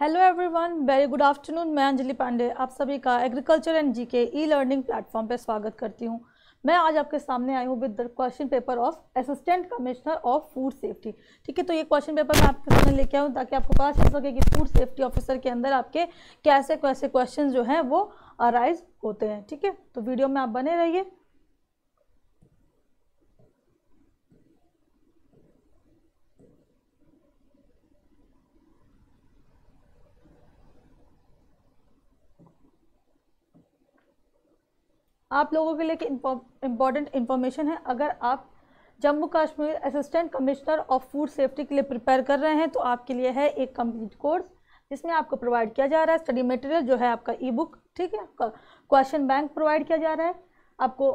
Hello everyone very good afternoon मैं अंजलि पांडे आप सभी का agriculture and GK e learning platform पर स्वागत करती हूँ मैं आज आपके सामने आई हूँ with the question paper of assistant commissioner of food safety ठीक है तो ये क्वेश्चन पेपर मैं आपके सामने लेके आऊँ ताकि आपको पता चल सके कि फूड सेफ्टी ऑफिसर के अंदर आपके कैसे कैसे क्वेश्चन जो हैं वो अराइज होते हैं ठीक है तो वीडियो में आप बने रहिए आप लोगों के लिए इम्पॉर्टेंट इन्फॉर्मेशन है अगर आप Jammu Kashmir assistant commissioner of food safety के लिए प्रिपेयर कर रहे हैं तो आपके लिए है एक कंप्लीट कोर्स जिसमें आपको प्रोवाइड किया जा रहा है स्टडी मटेरियल जो है आपका ई बुक ठीक है आपका क्वेश्चन बैंक प्रोवाइड किया जा रहा है आपको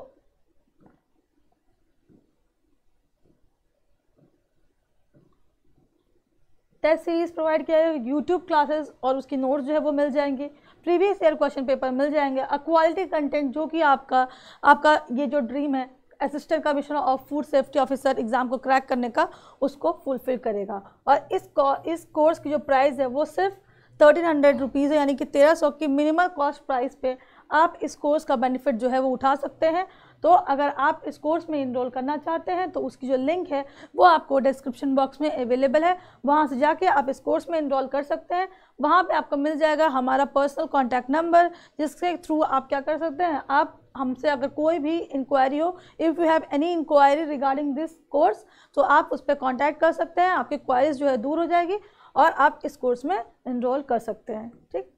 टेस्ट सीरीज प्रोवाइड किया है यूट्यूब क्लासेस और उसकी नोट्स जो है वो मिल जाएंगी प्रीवियस ईयर क्वेश्चन पेपर मिल जाएंगे अ क्वालिटी कंटेंट जो कि आपका आपका ये जो ड्रीम है assistant commissioner of food safety officer exam को क्रैक करने का उसको फुलफिल करेगा और इस इस कोर्स की जो प्राइस है वो सिर्फ थर्टीन हंड्रेड रुपीज़ है यानी कि तेरह सौ की मिनिमम कॉस्ट प्राइस पे आप इस कोर्स का बेनिफिट जो है वो उठा सकते हैं तो अगर आप इस कोर्स में इनरोल करना चाहते हैं तो उसकी जो लिंक है वो आपको डिस्क्रिप्शन बॉक्स में अवेलेबल है वहाँ से जाके आप इस कोर्स में इनरोल कर सकते हैं वहाँ पे आपको मिल जाएगा हमारा पर्सनल कॉन्टैक्ट नंबर जिसके थ्रू आप क्या कर सकते हैं आप हमसे अगर कोई भी इंक्वायरी हो if you have any inquiry regarding this course तो आप उस पर कॉन्टैक्ट कर सकते हैं आपकी क्वायरीज जो है दूर हो जाएगी और आप इस कोर्स में इनरोल कर सकते हैं ठीक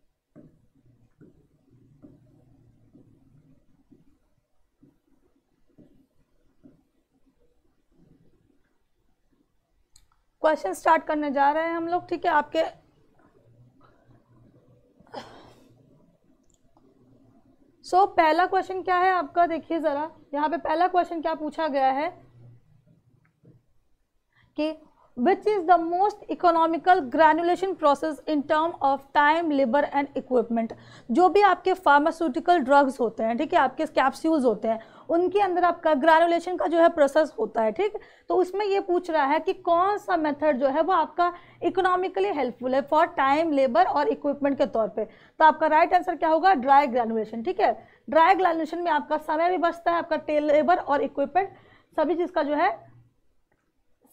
क्वेश्चन स्टार्ट करने जा रहे हैं हम लोग ठीक है आपके सो so, पहला क्वेश्चन क्या है आपका देखिए ज़रा यहाँ पे पहला क्वेश्चन क्या पूछा गया है कि which is the most economical granulation process in term of time labour and equipment जो भी आपके फार्मास्यूटिकल ड्रग्स होते हैं ठीक है आपके कैप्स्यूल्स होते हैं उनके अंदर आपका ग्रेनुलेशन का जो है प्रोसेस होता है ठीक तो उसमें ये पूछ रहा है कि कौन सा मेथड जो है वो आपका इकोनॉमिकली हेल्पफुल है फॉर टाइम लेबर और इक्विपमेंट के तौर पर तो आपका राइट आंसर क्या होगा ड्राई ग्रेनुलेशन ठीक है ड्राई ग्रेनुलेशन में आपका समय भी बचता है आपका टेल लेबर और इक्विपमेंट सभी चीज़ का जो है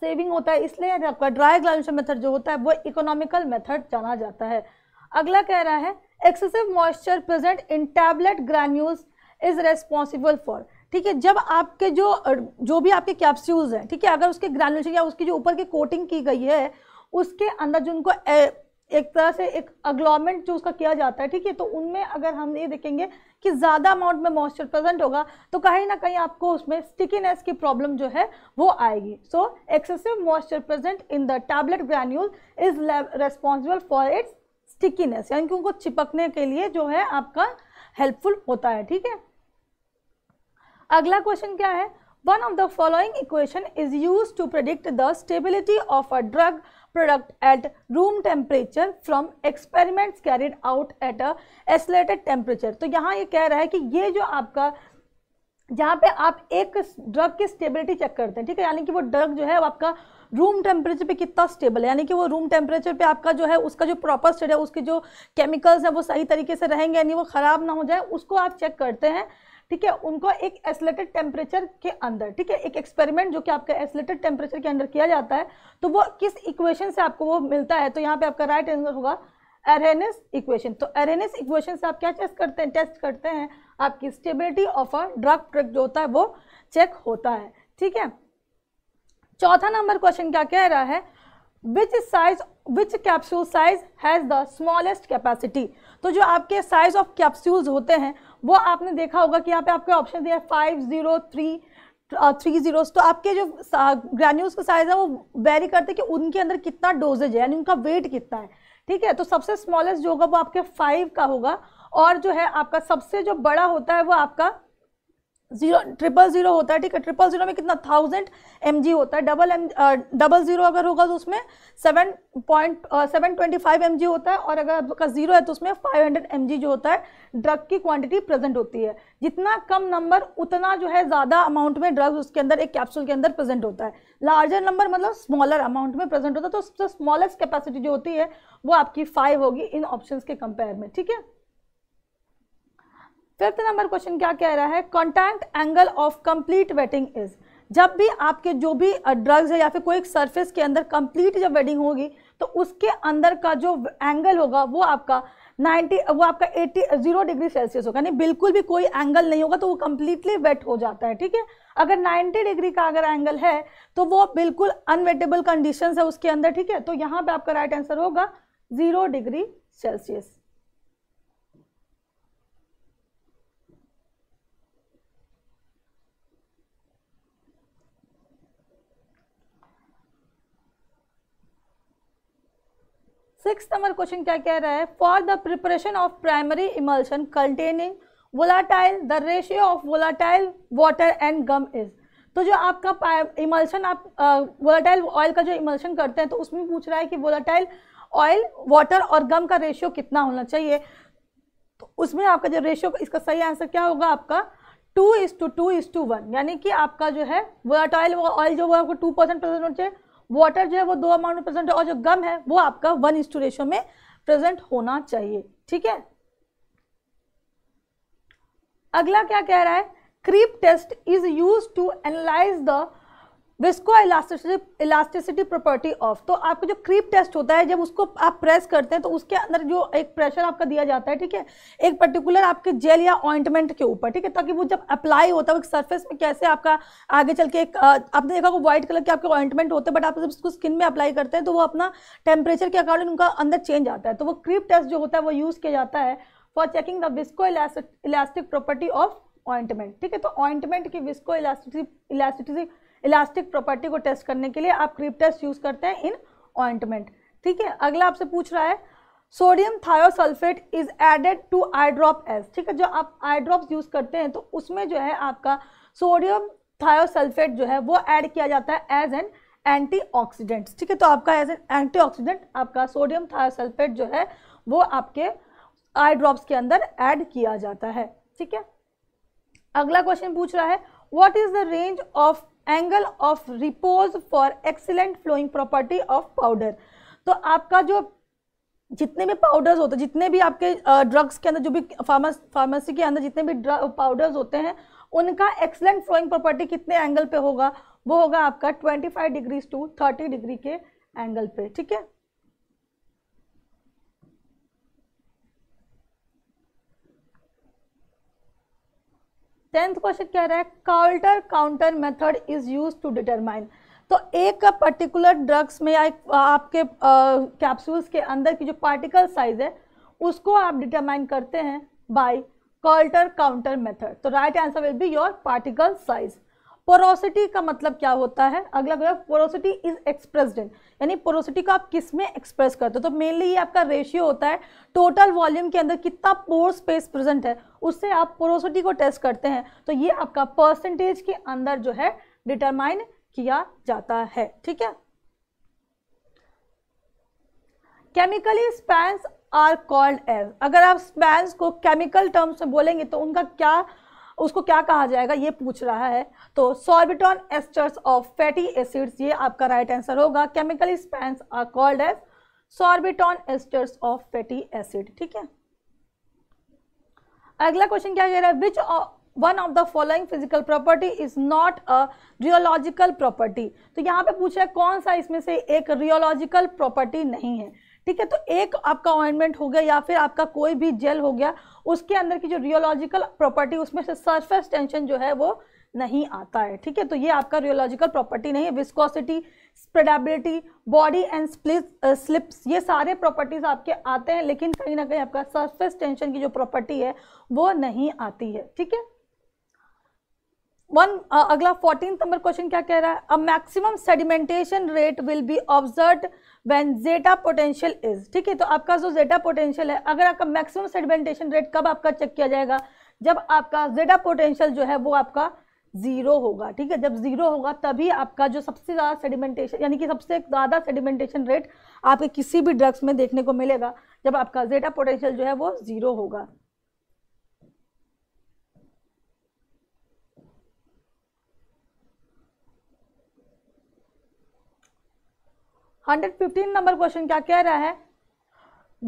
सेविंग होता है इसलिए आपका ड्राई ग्रेनुलेशन मेथड जो होता है वो इकोनॉमिकल मेथड जाना जाता है अगला कह रहा है excessive moisture present in tablet granules is responsible for ठीक है जब आपके जो जो भी आपके कैप्स्यूल्स हैं ठीक है अगर उसके ग्रैनुलेशन या उसकी जो ऊपर की कोटिंग की गई है उसके अंदर जो उनको ए, एक तरह से एक अग्लॉमेंट जो उसका किया जाता है ठीक है तो उनमें अगर हम ये देखेंगे कि ज़्यादा अमाउंट में मॉइस्चर प्रेजेंट होगा तो कहीं ना कहीं आपको उसमें स्टिकीनेस की प्रॉब्लम जो है वो आएगी so excessive moisture present in the tablet granule is responsible for its stickiness यानी कि उनको चिपकने के लिए जो है आपका हेल्पफुल होता है ठीक है अगला क्वेश्चन क्या है one of the following equation is use to predict the stability of a drug product at room temperature from experiments carried out at a accelerated temperature तो यहाँ ये कह रहा है कि ये जो आपका जहाँ पे आप एक ड्रग की स्टेबिलिटी चेक करते हैं ठीक है यानी कि वो ड्रग जो है आपका रूम टेम्परेचर पे कितना स्टेबल है यानी कि वो रूम टेम्परेचर पे आपका जो है उसका जो प्रॉपर स्टेट है उसके जो केमिकल्स हैं वो सही तरीके से रहेंगे यानी वो ख़राब ना हो जाए उसको आप चेक करते हैं ठीक है उनको एक एसलेटेड टेम्परेचर के अंदर ठीक है एक एक्सपेरिमेंट जो कि आपका एसलेटेड टेम्परेचर के अंदर किया जाता है तो वो किस इक्वेशन से आपको वो मिलता है तो यहाँ पे आपका राइट आंसर होगा एरेनिस इक्वेशन तो एरेनिस इक्वेशन से आप क्या टेस्ट करते हैं टेस्ट करते हैं आपकी stability of a drug drug जो होता है वो चेक होता है ठीक है चौथा नंबर क्वेश्चन क्या कह रहा है which size which capsule size has the smallest capacity तो जो आपके साइज ऑफ कैप्सूल्स होते हैं वो आपने देखा होगा कि यहाँ पे आपके ऑप्शन दिया है five zero three three zeros तो आपके जो ग्रैन्यूल्स का साइज़ है वो वेरी करते कि उनके अंदर कितना डोजेज है यानी उनका वेट कितना है ठीक है तो सबसे स्मॉलेस्ट जो होगा वो आपके फाइव का होगा और जो है आपका सबसे जो बड़ा होता है वो आपका जीरो ट्रिपल जीरो होता है ठीक है ट्रिपल जीरो में कितना थाउजेंड एम होता है डबल एम डबल जीरो अगर होगा तो उसमें seven point seven twenty five M होता है और अगर आपका जीरो है तो उसमें फाइव हंड्रेड एम जो होता है ड्रग की क्वांटिटी प्रेजेंट होती है जितना कम नंबर उतना जो है ज़्यादा अमाउंट में ड्रग्स उसके अंदर एक कैप्सूल के अंदर प्रेजेंट होता है लार्जर नंबर मतलब स्मॉलर अमाउंट में प्रेजेंट होता है तो सबसे स्मॉलेस्ट कैपेसिटी जो होती है वो आपकी फाइव होगी इन ऑप्शन के कंपेयर में ठीक है फिफ्थ नंबर क्वेश्चन क्या कह रहा है contact angle of complete wetting is जब भी आपके जो भी ड्रग्स है या फिर कोई सरफेस के अंदर कंप्लीट जब वेडिंग होगी तो उसके अंदर का जो एंगल होगा वो आपका 90 वो आपका 80 जीरो डिग्री सेल्सियस होगा यानी बिल्कुल भी कोई एंगल नहीं होगा तो वो कम्प्लीटली वेट हो जाता है ठीक है अगर 90 डिग्री का अगर एंगल है तो वो बिल्कुल अनवेटेबल कंडीशन है उसके अंदर ठीक है तो यहाँ पे आपका राइट आंसर होगा zero degree Celsius six number question क्या कह रहा है for the preparation of primary emulsion containing volatile the ratio of volatile water and gum is तो जो आपका इमल्शन आप वोलाटाइल ऑयल का जो इमल्शन करते हैं तो उसमें पूछ रहा है कि वोलाटाइल ऑयल वाटर और गम का रेशियो कितना होना चाहिए तो उसमें आपका जो रेशियो इसका सही आंसर क्या होगा आपका two is to two is to one यानी कि आपका जो है वोलाटाइल ऑयल जो वो आपको टू परसेंट परसेंट होना चाहिए वाटर जो है वो दो अमाउंट में प्रेजेंट है और जो गम है वो आपका वन इंस्टू रेशो में प्रेजेंट होना चाहिए ठीक है अगला क्या कह रहा है creep test is use to analyse the viscoelasticity elasticity property of तो आपका जो क्रीप टेस्ट होता है जब उसको आप प्रेस करते हैं तो उसके अंदर जो एक प्रेशर आपका दिया जाता है ठीक है एक पर्टिकुलर आपके जेल या ऑइंटमेंट के ऊपर ठीक है ताकि वो जब अप्लाई होता है वो सरफेस में कैसे आपका आगे चल के एक आपने देखा वो व्हाइट कलर के आपके ऑइंटमेंट होते हैं बट आप जब उसको स्किन में अप्लाई करते हैं तो वो अपना टेम्परेचर के अकॉर्डिंग उनका अंदर चेंज आता है तो वो क्रीप टेस्ट जो होता है वो यूज़ किया जाता है for checking the viscoelastic property of ointment ठीक है तो ऑइंटमेंट की viscoelasticity elasticity elastic property को टेस्ट करने के लिए आप क्रीप टेस्ट यूज़ करते हैं इन ऑइंटमेंट ठीक है अगला आपसे पूछ रहा है sodium thiosulphate is added to eye drops ठीक है जो आप आई ड्रॉप यूज़ करते हैं तो उसमें जो है आपका सोडियम थायोसल्फेट जो है वो ऐड किया जाता है एज एन ऑक्सीडेंट ठीक है तो आपका एज एन ऑक्सीडेंट आपका सोडियम थायोसल्फेट जो है वो आपके आई ड्रॉप्स के अंदर ऐड किया जाता है ठीक है अगला क्वेश्चन पूछ रहा है what is the range of angle of repose for excellent flowing property of powder तो आपका जो जितने भी पाउडर्स होते हैं जितने भी आपके ड्रग्स के अंदर जो भी फार्मा फार्मेसी के अंदर जितने भी पाउडर्स होते हैं उनका एक्सलेंट फ्लोइंग प्रॉपर्टी कितने एंगल पे होगा वो होगा आपका 25 डिग्रीज टू 30 डिग्री के एंगल पे ठीक है टेंथ क्वेश्चन क्या रहा है Coulter counter method is use to determine तो एक पर्टिकुलर ड्रग्स में या आपके कैप्सूल्स के अंदर की जो पार्टिकल साइज है उसको आप डिटरमाइन करते हैं बाय कॉल्टर काउंटर मेथड तो right answer will be your particle size porosity का मतलब क्या होता है अगला graph porosity is expressed in यानी पोरोसिटी को आप किस में एक्सप्रेस करते हो तो मेनली ये आपका रेशियो होता है टोटल वॉल्यूम के अंदर कितना पोर स्पेस प्रेजेंट है उससे आप पोरोसिटी को टेस्ट करते हैं तो ये आपका परसेंटेज के अंदर जो है डिटरमाइन किया जाता है ठीक है chemically spans are called as अगर आप स्पैंस को केमिकल टर्म्स में बोलेंगे तो उनका क्या उसको क्या कहा जाएगा ये पूछ रहा है तो sorbitan esters of fatty acids ये आपका राइट आंसर होगा chemical spans are called as sorbitan esters of fatty acid ठीक है अगला क्वेश्चन क्या कह रहा है which one of the following physical property is not a rheological property तो यहाँ पे पूछा है कौन सा इसमें से एक रियोलॉजिकल प्रॉपर्टी नहीं है ठीक है तो एक आपका ऑइंटमेंट हो गया या फिर आपका कोई भी जेल हो गया उसके अंदर की जो रियोलॉजिकल प्रॉपर्टी उसमें से सरफेस टेंशन जो है वो नहीं आता है ठीक है तो ये आपका रियोलॉजिकल प्रॉपर्टी नहीं है viscosity spreadability body and split slips ये सारे प्रॉपर्टीज आपके आते हैं लेकिन कहीं ना कहीं आपका सरफेस टेंशन की जो प्रॉपर्टी है वो नहीं आती है ठीक है वन uh, अगला फोर्टीन नंबर क्वेश्चन क्या कह रहा है uh maximum sedimentation rate will be observe when zeta potential is ठीक है तो आपका जो जेटा पोटेंशियल है अगर आपका मैक्सिमम सेडिमेंटेशन रेट कब आपका चेक किया जाएगा जब आपका जेटा पोटेंशियल जो है वो आपका जीरो होगा ठीक है जब जीरो होगा तभी आपका जो सबसे ज़्यादा सेडिमेंटेशन यानी कि सबसे ज़्यादा सेडिमेंटेशन रेट आपके किसी भी ड्रग्स में देखने को मिलेगा जब आपका जेटा पोटेंशियल जो है वो ज़ीरो होगा 115 नंबर क्वेश्चन क्या कह रहा है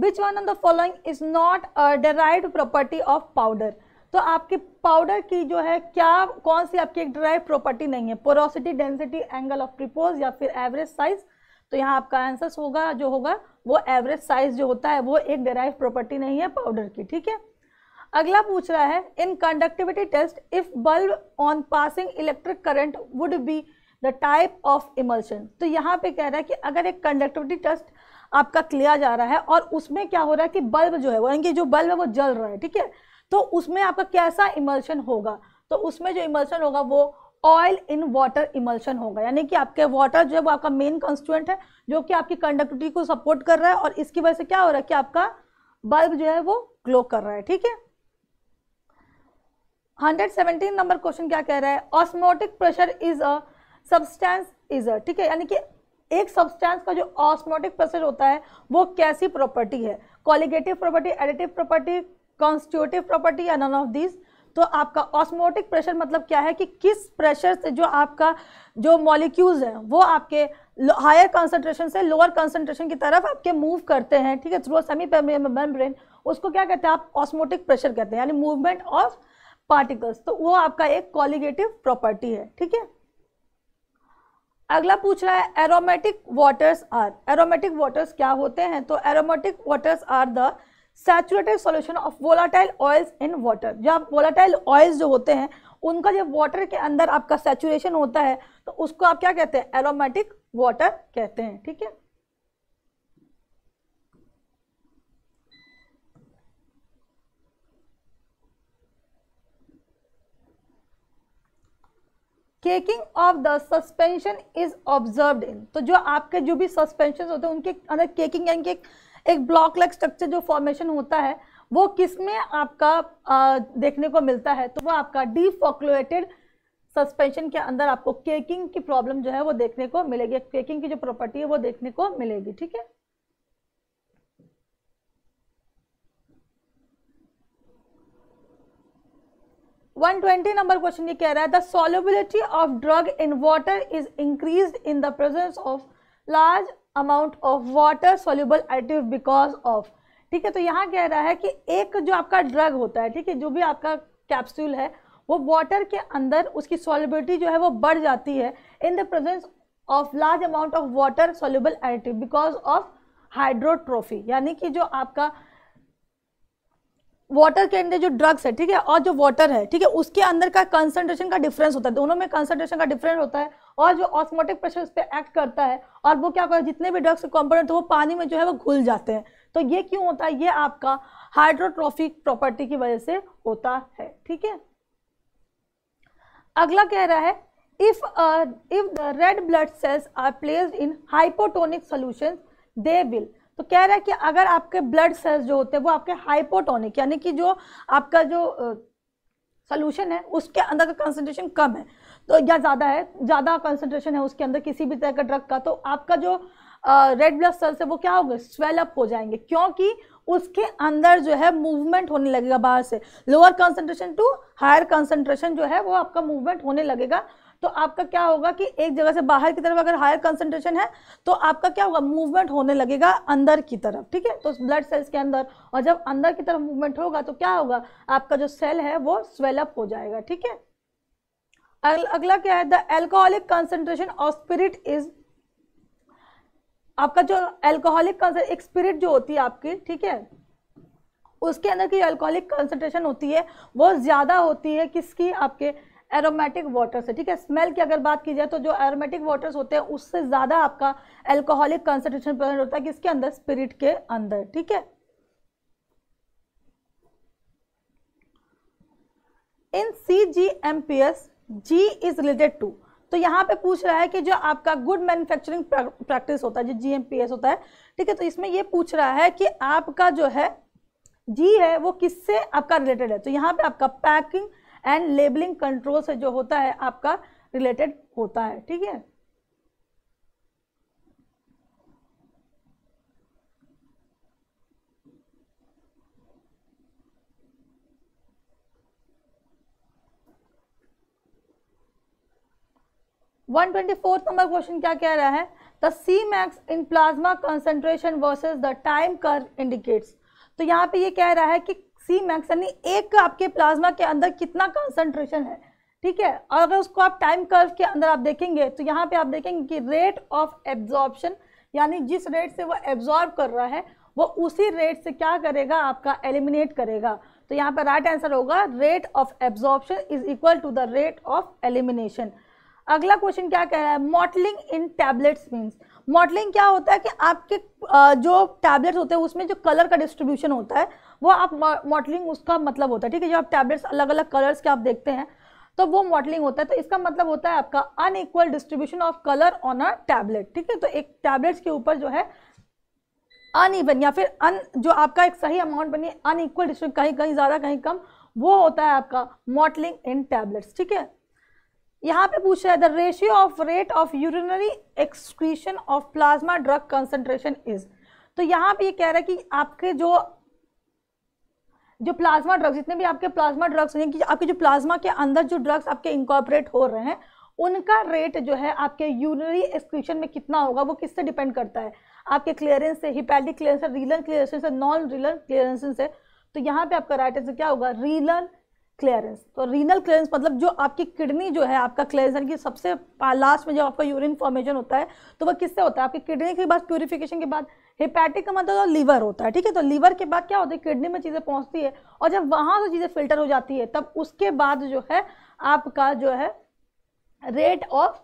which one of the following is not a derived property of powder तो आपके पाउडर की जो है क्या कौन सी आपकी एक ड्राइव प्रॉपर्टी नहीं है porosity density angle of repose या फिर एवरेज साइज तो यहाँ आपका आंसर होगा जो होगा वो एवरेज साइज जो होता है वो एक डेराइव प्रॉपर्टी नहीं है पाउडर की ठीक है अगला पूछ रहा है in conductivity test if bulb on passing electric current would be the type of emulsion तो यहाँ पे कह रहा है कि अगर एक कंडक्टिविटी टेस्ट आपका किया जा रहा है और उसमें क्या हो रहा है कि बल्ब जो है वो यानी कि जो बल्ब है वो जल रहा है ठीक है तो उसमें आपका कैसा इमल्शन होगा तो उसमें जो इमल्शन होगा वो ऑयल इन वाटर इमल्शन होगा यानी कि आपके वाटर जो है वो आपका मेन कॉन्स्टुएंट है जो कि आपकी कंडक्टिविटी को सपोर्ट कर रहा है और इसकी वजह से क्या हो रहा है कि आपका बल्ब जो है वो ग्लो कर रहा है ठीक है 117 नंबर क्वेश्चन क्या कह रहा है osmotic pressure is a substance uh ठीक है यानी कि एक सब्सटेंस का जो ऑस्मोटिक प्रेशर होता है वो कैसी प्रॉपर्टी है colligative property additive property constitutive property या नन ऑफ दिस तो आपका ऑस्मोटिक प्रेशर मतलब क्या है कि किस प्रेशर से जो आपका जो मॉलिक्यूल्स हैं वो आपके हायर कंसंट्रेशन से लोअर कंसंट्रेशन की तरफ आपके मूव करते हैं ठीक है थ्रू सेमी मेम्ब्रेन उसको क्या कहते हैं आप ऑस्मोटिक प्रेशर कहते हैं यानी मूवमेंट ऑफ पार्टिकल्स तो वो आपका एक कॉलिगेटिव प्रॉपर्टी है ठीक है अगला पूछ रहा है aromatic waters are aromatic waters क्या होते हैं तो aromatic waters are the saturated solution of volatile oils in water जो आप वोलाटाइल ऑयल्स जो होते हैं उनका जब वाटर के अंदर आपका सेचुरेशन होता है तो उसको आप क्या कहते हैं एरोमेटिक वाटर कहते हैं ठीक है caking of the suspension is observe in तो जो आपके जो भी सस्पेंशन होते हैं उनके अंदर केकिंग यानी कि एक ब्लॉक लाइक स्ट्रक्चर जो फॉर्मेशन होता है वो किस में आपका आ, देखने को मिलता है तो वो आपका डीफोक्लोएटेड सस्पेंशन के अंदर आपको केकिंग की प्रॉब्लम जो है वो देखने को मिलेगी केकिंग की जो प्रॉपर्टी है वो देखने को मिलेगी ठीक है 120 नंबर क्वेश्चन ये कह रहा है the solubility of drug in water is increase in the presence of large amount of water soluble additive because of ठीक है तो यहाँ कह रहा है कि एक जो आपका ड्रग होता है ठीक है जो भी आपका कैप्सूल है वो वाटर के अंदर उसकी सॉलिबिलिटी जो है वो बढ़ जाती है in the presence of large amount of water soluble additive because of hydrotropy यानी कि जो आपका वाटर के अंदर जो ड्रग्स है ठीक है और जो वाटर है ठीक है उसके अंदर का कंसंट्रेशन का डिफरेंस होता है दोनों में कंसंट्रेशन का डिफरेंस होता है और जो ऑस्मोटिक प्रेशर उस पर एक्ट करता है और वो क्या करता है जितने भी ड्रग्स कॉम्पोनेट कॉम्पोनेंट वो पानी में जो है वो घुल जाते हैं तो ये क्यों होता है ये आपका हाइड्रोट्रॉफिक प्रॉपर्टी की वजह से होता है ठीक है अगला कह रहा है if if the red blood cells are placed in hypotonic solution they will तो कह रहा है कि अगर आपके ब्लड सेल्स जो होते हैं वो आपके हाइपोटोनिक यानी कि जो आपका जो सोल्यूशन है उसके अंदर का कंसनट्रेशन कम है तो या ज़्यादा है ज़्यादा कंसनट्रेशन है उसके अंदर किसी भी तरह का ड्रग का तो आपका जो रेड ब्लड सेल्स है वो क्या होगा स्वेल अप हो जाएंगे क्योंकि उसके अंदर जो है मूवमेंट होने लगेगा बाहर से lower concentration to higher concentration जो है वो आपका मूवमेंट होने लगेगा तो आपका क्या होगा कि एक जगह से बाहर की तरफ अगर हायर कंसनट्रेशन है तो आपका क्या होगा मूवमेंट होने लगेगा अंदर की तरफ ठीक है तो ब्लड सेल्स के अंदर और जब अंदर की तरफ मूवमेंट होगा तो क्या होगा आपका जो सेल है वो स्वेलअप हो जाएगा ठीक है अगला क्या है the alcoholic concentration of spirit is आपका जो एल्कोहलिक एक स्पिरिट जो होती है आपकी ठीक है उसके अंदर की एल्कोहलिक कंसेंट्रेशन होती है वो ज़्यादा होती है किसकी आपके एरोमेटिक वाटर से ठीक है स्मेल की अगर बात की जाए तो जो एरोमेटिक वाटर्स होते हैं उससे ज़्यादा आपका एल्कोहलिक कंसनट्रेशन प्रेजेंट होता है किसके अंदर स्पिरिट के अंदर ठीक है in C G M P S G is related to तो यहाँ पे पूछ रहा है कि जो आपका गुड मैन्युफैक्चरिंग प्रैक्टिस होता है जो पी एस होता है ठीक है तो इसमें ये पूछ रहा है कि आपका जो है जी है वो किससे आपका रिलेटेड है तो यहाँ पे आपका पैकिंग एंड लेबलिंग कंट्रोल से जो होता है आपका रिलेटेड होता है ठीक है one twenty fourth number question क्या कह रहा है the C max in plasma concentration versus the time curve indicates तो यहाँ पे ये कह रहा है कि सी मैक्स यानी एक आपके प्लाज्मा के अंदर कितना कंसंट्रेशन है ठीक है और अगर उसको आप टाइम कर्व के अंदर आप देखेंगे तो यहाँ पे आप देखेंगे कि रेट ऑफ एब्जॉर्बशन यानी जिस रेट से वो एब्जॉर्ब कर रहा है वो उसी रेट से क्या करेगा आपका एलिमिनेट करेगा तो यहाँ पर राइट आंसर होगा rate of absorption is equal to the rate of elimination अगला क्वेश्चन क्या कह रहा है mottling in tablets means modelling क्या होता है कि आपके जो टैबलेट्स होते हैं उसमें जो कलर का डिस्ट्रीब्यूशन होता है वो आप मॉडलिंग उसका मतलब होता है ठीक है जो आप टैबलेट्स अलग अलग कलर्स के आप देखते हैं तो वो मॉडलिंग होता है तो इसका मतलब होता है आपका unequal distribution of colour on a tablet ठीक है तो एक टैबलेट्स के ऊपर जो है अनइवन या फिर अन जो आपका एक सही अमाउंट बनिए अनइक्वल डिस्ट्रीब्यूशन कहीं कहीं ज़्यादा कहीं कम वो होता है आपका मॉडलिंग इन टैबलेट्स ठीक है यहाँ पे रहा है the ratio of rate of urinary excretion of plasma drug concentration is तो यहाँ पे ये कह रहा है कि आपके जो जो प्लाज्मा ड्रग्स जितने भी आपके प्लाज्मा ड्रग्स हैं कि आपके जो प्लाज्मा के अंदर जो ड्रग्स आपके इंकॉपरेट हो रहे हैं उनका रेट जो है आपके यूनरी एक्सक्रीशन में कितना होगा वो किससे डिपेंड करता है आपके क्लियरेंस से हिपैटिक क्लियरेंस से रीलन क्लियरेंस से नॉन रीलन क्लियरेंस से तो यहाँ पे आपका राइट आंसर क्या होगा रीलन क्लियरेंस तो रीनल क्लियरेंस मतलब जो आपकी किडनी जो है आपका क्लियरेंस यानी कि सबसे लास्ट में जब आपका यूरिन फॉर्मेशन होता है तो वह किससे होता है आपकी किडनी के बाद प्योरीफिकेशन के बाद हिपैटिक का मतलब लीवर तो होता है ठीक है तो लीवर के बाद क्या होता है किडनी में चीज़ें पहुंचती है और जब वहाँ से चीज़ें फिल्टर हो जाती है तब उसके बाद जो है आपका जो है rate of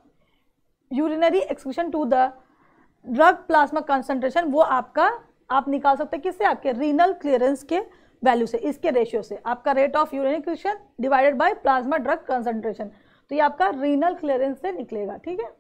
urinary excretion to the drug plasma concentration वो आपका आप निकाल सकते हैं किससे आपके रीनल क्लियरेंस के वैल्यू से इसके रेशियो से आपका rate of urinary excretion divided by plasma drug concentration तो ये आपका रीनल क्लियरेंस से निकलेगा ठीक है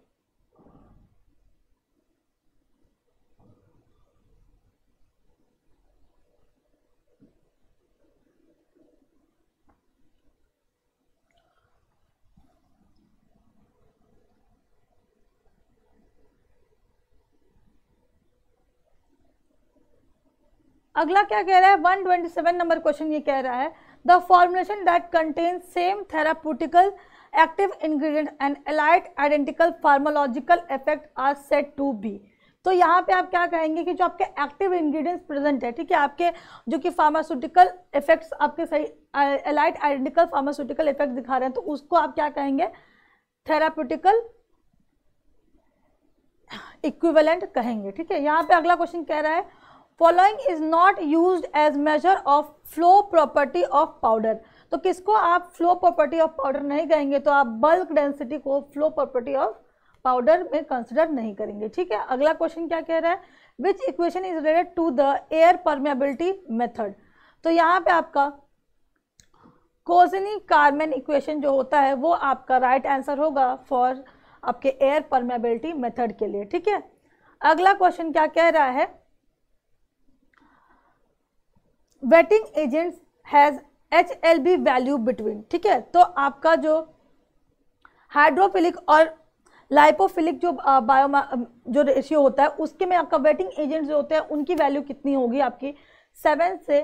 अगला क्या कह रहा है 127 नंबर क्वेश्चन ये कह रहा है the formulation that contain same therapeutical active ingredient and elicit identical pharmacological effect are set to be तो यहाँ पे आप क्या कहेंगे कि जो आपके एक्टिव इंग्रेडिएंट्स प्रेजेंट है ठीक है आपके जो कि फार्मास्यूटिकल इफेक्ट्स आपके सही एलाइट आइडेंटिकल फार्मास्यूटिकल इफेक्ट दिखा रहे हैं तो उसको आप क्या कहेंगे थेरापूटिकल इक्विवेलेंट कहेंगे ठीक है यहाँ पे अगला क्वेश्चन कह रहा है following is not use as measure of flow property of powder तो किसको आप फ्लो प्रॉपर्टी ऑफ पाउडर नहीं कहेंगे तो आप बल्क डेंसिटी को फ्लो प्रॉपर्टी ऑफ पाउडर में कंसिडर नहीं करेंगे ठीक है अगला क्वेश्चन क्या कह रहा है which equation is related to the air permeability method तो यहाँ पे आपका कोजनी कार्मेन इक्वेशन जो होता है वो आपका राइट right आंसर होगा फॉर आपके एयर परमेबिलिटी मेथड के लिए ठीक है अगला क्वेश्चन क्या कह रहा है wetting agents has H L B value between ठीक है तो आपका जो हाइड्रोफिलिक और लाइपोफिलिक जो बायो जो रेशियो होता है उसके में आपका वेटिंग एजेंट जो होते हैं उनकी वैल्यू कितनी होगी आपकी सेवन से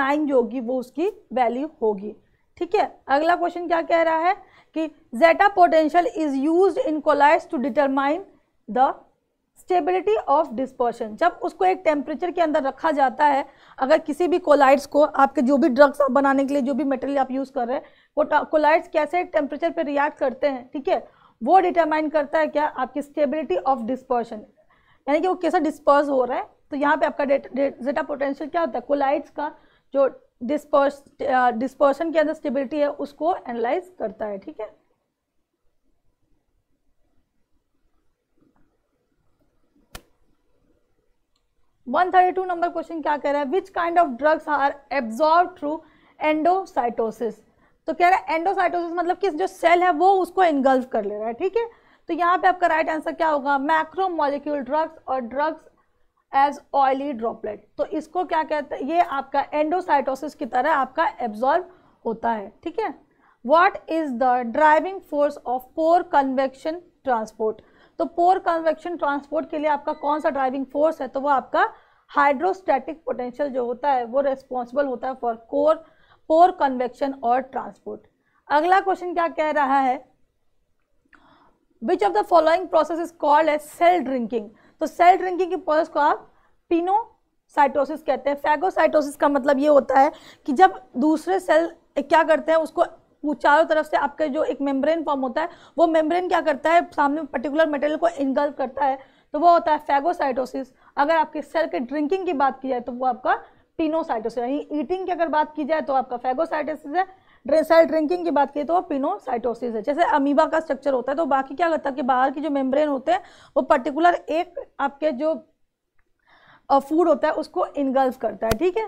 नाइन जो होगी वो उसकी वैल्यू होगी ठीक है अगला क्वेश्चन क्या कह रहा है कि zeta potential is use in colloids to determine the stability of dispersion जब उसको एक टेम्परेचर के अंदर रखा जाता है अगर किसी भी कोलाइड्स को आपके जो भी ड्रग्स आप बनाने के लिए जो भी मटेरियल आप यूज़ कर रहे हैं वो कोलाइड्स कैसे एक टेम्परेचर पर रिएक्ट करते हैं ठीक है वो डिटरमाइन करता है क्या आपकी स्टेबिलिटी ऑफ डिस्पर्शन यानी कि वो कैसा डिस्पर्स हो रहा है तो यहाँ पे आपका डेटा पोटेंशियल क्या होता है कोलाइड्स का जो डिस्पर्स डिस्पर्सन के अंदर स्टेबिलिटी है उसको एनालाइज करता है ठीक है 132 नंबर क्वेश्चन क्या कह रहा है which kind of drugs are absorb through endocytosis तो कह रहा है एंडोसाइटोसिस मतलब कि जो सेल है वो उसको इनगल्व कर ले रहा है ठीक है तो यहाँ पे आपका राइट आंसर क्या होगा मैक्रो मॉलिक्यूल ड्रग्स और ड्रग्स एज ऑयली ड्रॉपलेट तो इसको क्या कहते हैं ये आपका एंडोसाइटोसिस की तरह आपका एब्जॉर्ब होता है ठीक है what is the driving force of pore convection transport तो पोर कन्वेक्शन ट्रांसपोर्ट के लिए आपका कौन सा ड्राइविंग फोर्स है तो वो आपका हाइड्रोस्टैटिक पोटेंशियल जो होता है वो रेस्पॉन्सिबल होता है फॉर कोर पोर कन्वेक्शन और ट्रांसपोर्ट अगला क्वेश्चन क्या कह रहा है which of the following process is called as cell drinking तो सेल ड्रिंकिंग की प्रोसेस को आप पिनो साइटोसिस कहते हैं फैगोसाइटोसिस का मतलब ये होता है कि जब दूसरे सेल क्या करते हैं उसको वो चारों तरफ से आपके जो एक मेम्ब्रेन फॉर्म होता है वो मेम्ब्रेन क्या करता है सामने पर्टिकुलर मटेरियल को इनगल्व करता है तो वो होता है फैगोसाइटोसिस अगर आपके सेल के ड्रिंकिंग की बात की जाए तो वो आपका पिनोसाइटोसिस यानी ईटिंग की अगर बात की जाए तो आपका फैगोसाइटोसिस है सेल ड्रिंकिंग की बात की तो वो पिनोसाइटोसिस है जैसे अमीबा का स्ट्रक्चर होता है तो बाकी क्या करता है कि बाहर की जो मेम्ब्रेन होते हैं वो पर्टिकुलर एक आपके जो फूड होता है उसको इनगल्फ करता है ठीक है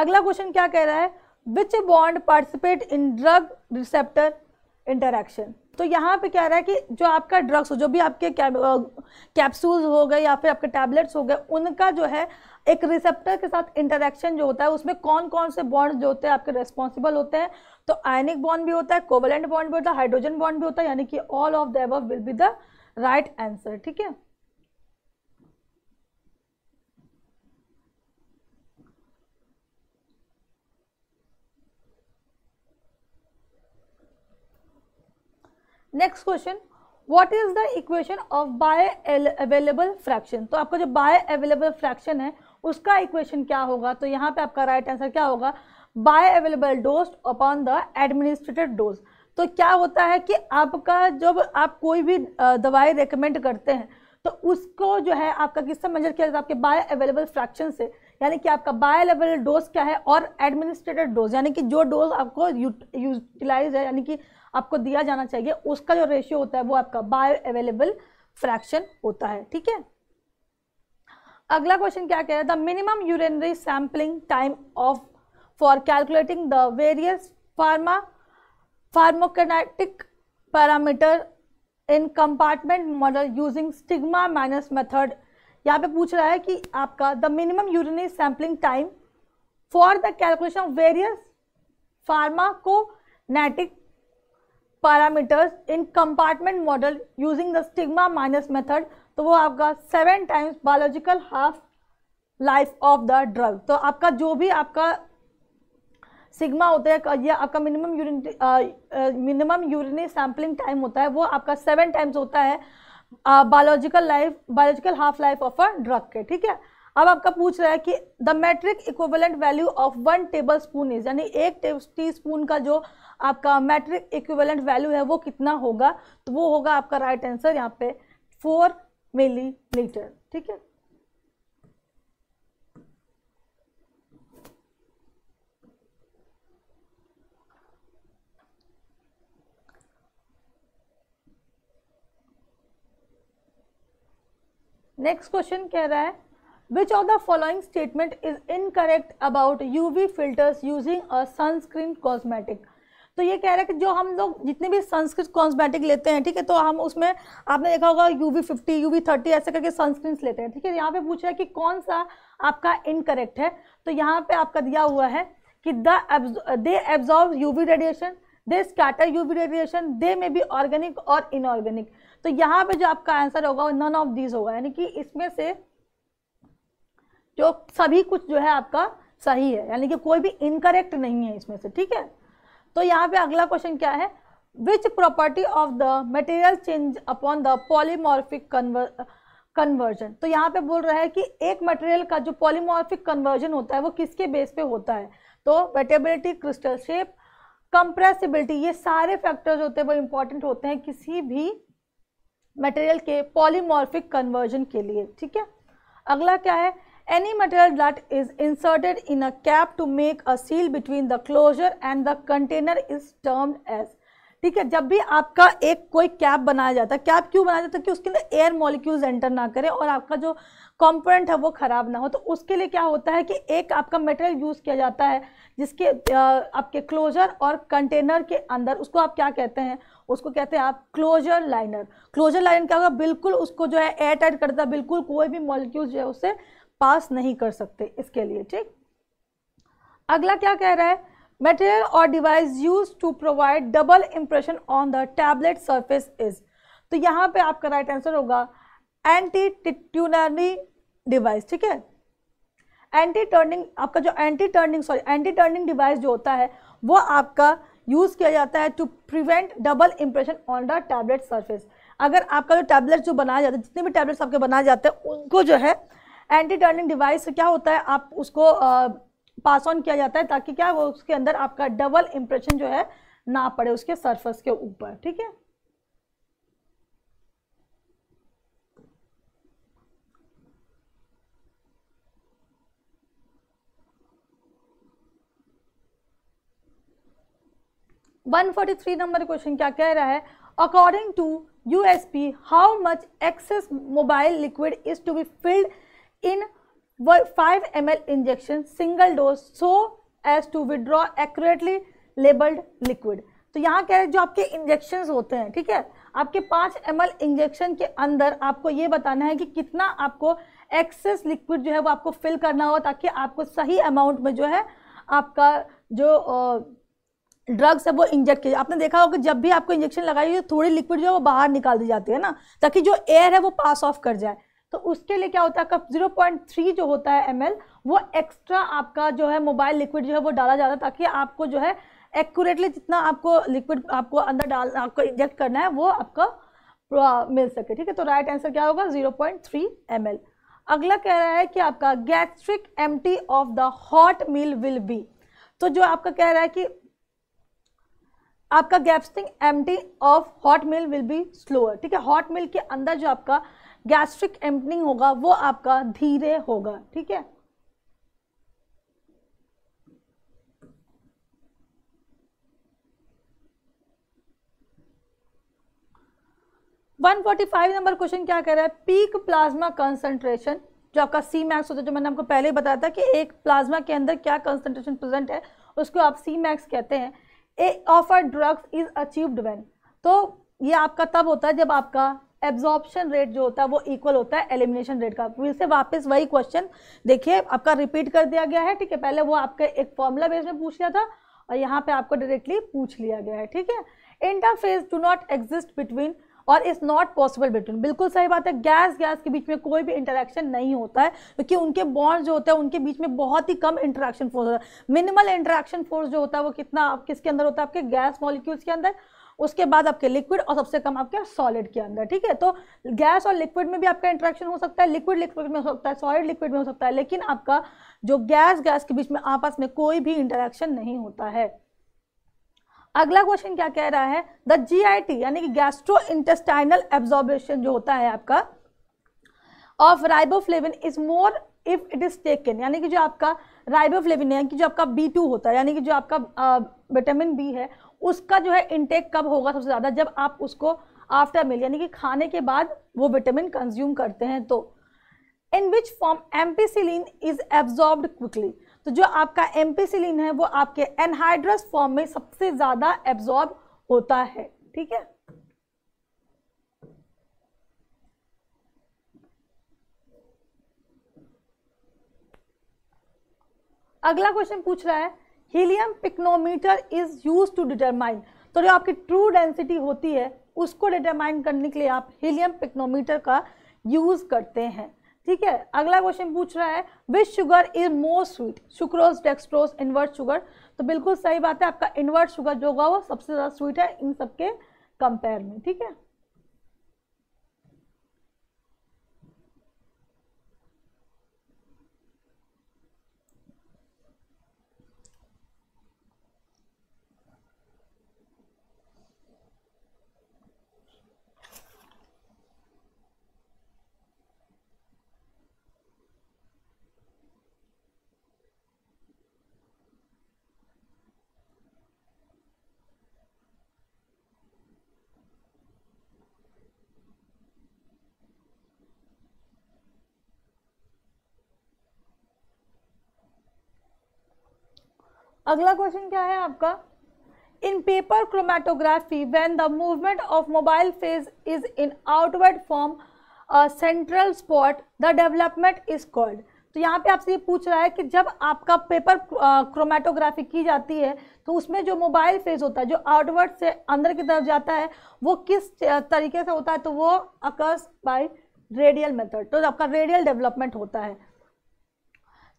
अगला क्वेश्चन क्या कह रहा है which bond participate in drug receptor interaction तो यहाँ पे क्या रहा है कि जो आपका ड्रग्स हो जो भी आपके कैप्सूल्स हो गए या फिर आपके टैबलेट्स हो गए उनका जो है एक रिसेप्टर के साथ इंटरेक्शन जो होता है उसमें कौन कौन से बॉन्ड जो होते हैं आपके रेस्पॉन्सिबल होते हैं तो आयनिक बॉन्ड भी होता है कोवलेंट बॉन्ड भी होता है हाइड्रोजन बॉन्ड भी होता है यानी कि all of the above will be the right answer ठीक है next question what is the equation of bioavailable fraction तो आपका जो बाय अवेलेबल फ्रैक्शन है उसका इक्वेशन क्या होगा तो यहाँ पे आपका राइट right आंसर क्या होगा bioavailable dose upon the administrated dose तो क्या होता है कि आपका जब आप कोई भी दवाई रिकमेंड करते हैं तो उसको जो है आपका किससे मेजर किया जाता है आपके बाय अवेलेबल फ्रैक्शन से यानी कि आपका बाय अवेलेबल डोज क्या है और एडमिनिस्ट्रेटेड डोज यानी कि जो डोज आपको यूटिलाइज है यानी कि आपको दिया जाना चाहिए उसका जो रेशियो होता है वो आपका बायो अवेलेबल फ्रैक्शन होता है ठीक है अगला क्वेश्चन क्या कह रहा है the minimum urinary sampling time of for calculating the various pharma pharmacokinetic parameter in compartment model using stigma minus method यहाँ पे पूछ रहा है कि आपका the minimum urinary sampling time for the calculation of various pharmacokinetic parameters in compartment model using the stigma minus method तो वो आपका seven times biological half life of the drug तो आपका जो भी आपका सिग्मा होता है या आपका minimum urine minimum urinary sampling time होता है वो आपका सेवन टाइम्स होता है biological life biological half life of a drug के ठीक है अब आपका पूछ रहा है कि the metric equivalent value of one tablespoon is यानी एक टी स्पून का जो आपका मैट्रिक इक्विवेलेंट वैल्यू है वो कितना होगा तो वो होगा आपका राइट आंसर यहाँ पे फोर मिली ठीक है नेक्स्ट क्वेश्चन कह रहा है Which of the following statement is incorrect about UV filters using a sunscreen cosmetic? तो ये कह रहा है कि जो हम लोग जितने भी सनस्क्रीन कॉस्मेटिक लेते हैं ठीक है तो हम उसमें आपने देखा होगा U V fifty U V thirty ऐसे करके सनस्क्रीन लेते हैं ठीक है यहाँ पे पूछ रहा है कि कौन सा आपका इनकरेक्ट है तो यहाँ पे आपका दिया हुआ है कि the they absorb U V radiation they scatter U V radiation they may be organic और इनऑर्गेनिक तो यहाँ पे जो आपका आंसर होगा वो नन ऑफ दीज होगा यानी कि इसमें से जो सभी कुछ जो है आपका सही है यानी कि कोई भी इनकरेक्ट नहीं है इसमें से ठीक है तो यहाँ पे अगला क्वेश्चन क्या है which property of the material change upon the polymorphic conversion तो यहाँ पे बोल रहा है कि एक मटेरियल का जो पॉलीमॉर्फिक कन्वर्जन होता है वो किसके बेस पे होता है तो वेटेबिलिटी क्रिस्टल शेप कंप्रेसिबिलिटी ये सारे फैक्टर्स होते हैं वो इंपॉर्टेंट होते हैं किसी भी मटेरियल के पॉलीमॉर्फिक कन्वर्जन के लिए ठीक है अगला क्या है Any material that is inserted in a cap to make a seal between the closure and the container is termed as ठीक है जब भी आपका एक कोई कैप बनाया जाता है कैप क्यों बनाया जाता है कि उसके अंदर एयर मॉलिक्यूल्स एंटर ना करें और आपका जो कंपोनेंट है वो ख़राब ना हो तो उसके लिए क्या होता है कि एक आपका मटेरियल यूज़ किया जाता है जिसके आपके क्लोजर और कंटेनर के अंदर उसको आप क्या कहते हैं उसको कहते हैं आप क्लोजर लाइनर क्लोजर लाइनर क्या होगा बिल्कुल उसको जो है एयर टाइट करता है बिल्कुल कोई भी मॉलिक्यूल जो है उससे पास नहीं कर सकते इसके लिए ठीक अगला क्या कह रहा है मटेरियल और device use to provide double impression on the tablet surface is तो यहाँ पे आपका राइट आंसर होगा एंटी टिट्यूनरी डिवाइस ठीक है एंटी टर्निंग आपका जो anti turning sorry anti turning device जो होता है वो आपका यूज़ किया जाता है to prevent double impression on the tablet surface अगर आपका जो टैबलेट जो बनाया जाता है जितने भी टैबलेट्स आपके बनाए जाते हैं उनको जो है एंटी टर्निंग डिवाइस क्या होता है आप उसको पास ऑन किया जाता है ताकि क्या वो उसके अंदर आपका डबल इम्प्रेशन जो है ना पड़े उसके सरफेस के ऊपर ठीक है one forty three number question क्या कह रहा है according to U S P how much excess mobile liquid is to be filled in five M L injection single dose so as to withdraw accurately labelled liquid तो यहाँ कह रहे हैं जो आपके इंजेक्शन होते हैं ठीक है आपके पाँच एम एल इंजेक्शन के अंदर आपको ये बताना है कि कितना आपको एक्सेस लिक्विड जो है वो आपको फिल करना हो ताकि आपको सही अमाउंट में जो है आपका जो ड्रग्स है वो इंजेक्ट किया आपने देखा होगा कि जब भी आपको इंजेक्शन लगाई थोड़ी लिक्विड जो है वो बाहर निकाल दी जाती है ना ताकि जो एयर है वो पास ऑफ कर जाए तो उसके लिए क्या होता है जीरो पॉइंट थ्री जो होता है एम वो एक्स्ट्रा आपका जो है मोबाइल लिक्विड जो है वो डाला जाता है ताकि आपको जो है एक्यूरेटली जितना आपको लिक्विड आपको अंदर डाल आपको इंजेक्ट करना है वो आपका मिल सके ठीक है तो राइट आंसर क्या होगा जीरो पॉइंट थ्री अगला कह रहा है कि आपका gastric M of the hot meal will be तो जो आपका कह रहा है कि आपका गैप्सिंग M of hot meal will be slower ठीक है हॉट मिल के अंदर जो आपका गैस्ट्रिक एम्पनिंग होगा वो आपका धीरे होगा ठीक है one forty five number question क्या कह रहा है पीक प्लाज्मा कंसंट्रेशन जो आपका सी मैक्स होता है जो मैंने आपको पहले बताया था कि एक प्लाज्मा के अंदर क्या कंसंट्रेशन प्रेजेंट है उसको आप सी मैक्स कहते हैं a of a drugs is achieved when तो ये आपका तब होता है जब आपका एब्जॉर्प्शन रेट जो होता है वो इक्वल होता है एलिमिनेशन रेट का फिर से वापस वही क्वेश्चन देखिए आपका रिपीट कर दिया गया है ठीक है पहले वो आपके एक फॉर्मूला बेस में पूछ लिया था और यहाँ पे आपको डायरेक्टली पूछ लिया गया है ठीक है interface do not exist between और इज़ नॉट पॉसिबल बिटवीन बिल्कुल सही बात है गैस गैस के बीच में कोई भी इंटरेक्शन नहीं होता है क्योंकि उनके बॉन्ड जो होते हैं उनके बीच में बहुत ही कम इंटरेक्शन फोर्स होता है मिनिमल इंटरेक्शन फोर्स जो होता है वो कितना किसके अंदर होता है आपके गैस मॉलिक्यूल्स के अंदर उसके बाद आपके लिक्विड और सबसे कम आपके सॉलिड के अंदर ठीक है तो गैस और लिक्विड में भी आपका इंट्रैक्शन हो सकता है लिक्विड लिक्विड में हो सकता है सॉलिड लिक्विड में हो सकता है लेकिन आपका जो गैस गैस के बीच में आपस में कोई भी इंटरेक्शन नहीं होता है अगला क्वेश्चन क्या कह रहा है द जीआईटी यानी कि गैस्ट्रो इंटेस्टाइनल एब्जॉर्बेशन जो होता है आपका of riboflavin is more if it is taken यानी कि जो आपका राइबोफ्लेविन यानी कि जो आपका बी टू होता है यानी कि जो आपका विटामिन बी है उसका जो है इनटेक कब होगा सबसे ज़्यादा जब आप उसको आफ्टर मिल यानी कि खाने के बाद वो विटामिन कंज्यूम करते हैं तो in which form ampicillin is absorbed quickly तो जो आपका एम्पीसिलिन है वो आपके एनहाइड्रस फॉर्म में सबसे ज़्यादा एब्जॉर्ब होता है ठीक है अगला क्वेश्चन पूछ रहा है helium pycnometer is use to determine तो जो आपकी ट्रू डेंसिटी होती है उसको डिटरमाइन करने के लिए आप हीलियम पिक्नोमीटर का यूज़ करते हैं ठीक है अगला क्वेश्चन पूछ रहा है which sugar is more sweet sucrose dextrose invert sugar तो बिल्कुल सही बात है आपका इन्वर्ट शुगर जो होगा वो सबसे ज़्यादा स्वीट है इन सबके कंपेयर में ठीक है अगला क्वेश्चन क्या है आपका in paper chromatography when the movement of mobile phase is in outward form central spot the development is called तो यहाँ पे आपसे ये पूछ रहा है कि जब आपका पेपर क्रोमेटोग्राफी की जाती है तो उसमें जो मोबाइल फेज होता है जो आउटवर्ड से अंदर की तरफ जाता है वो किस तरीके से होता है तो वो अकर्स बाई रेडियल मेथड तो आपका रेडियल डेवलपमेंट होता है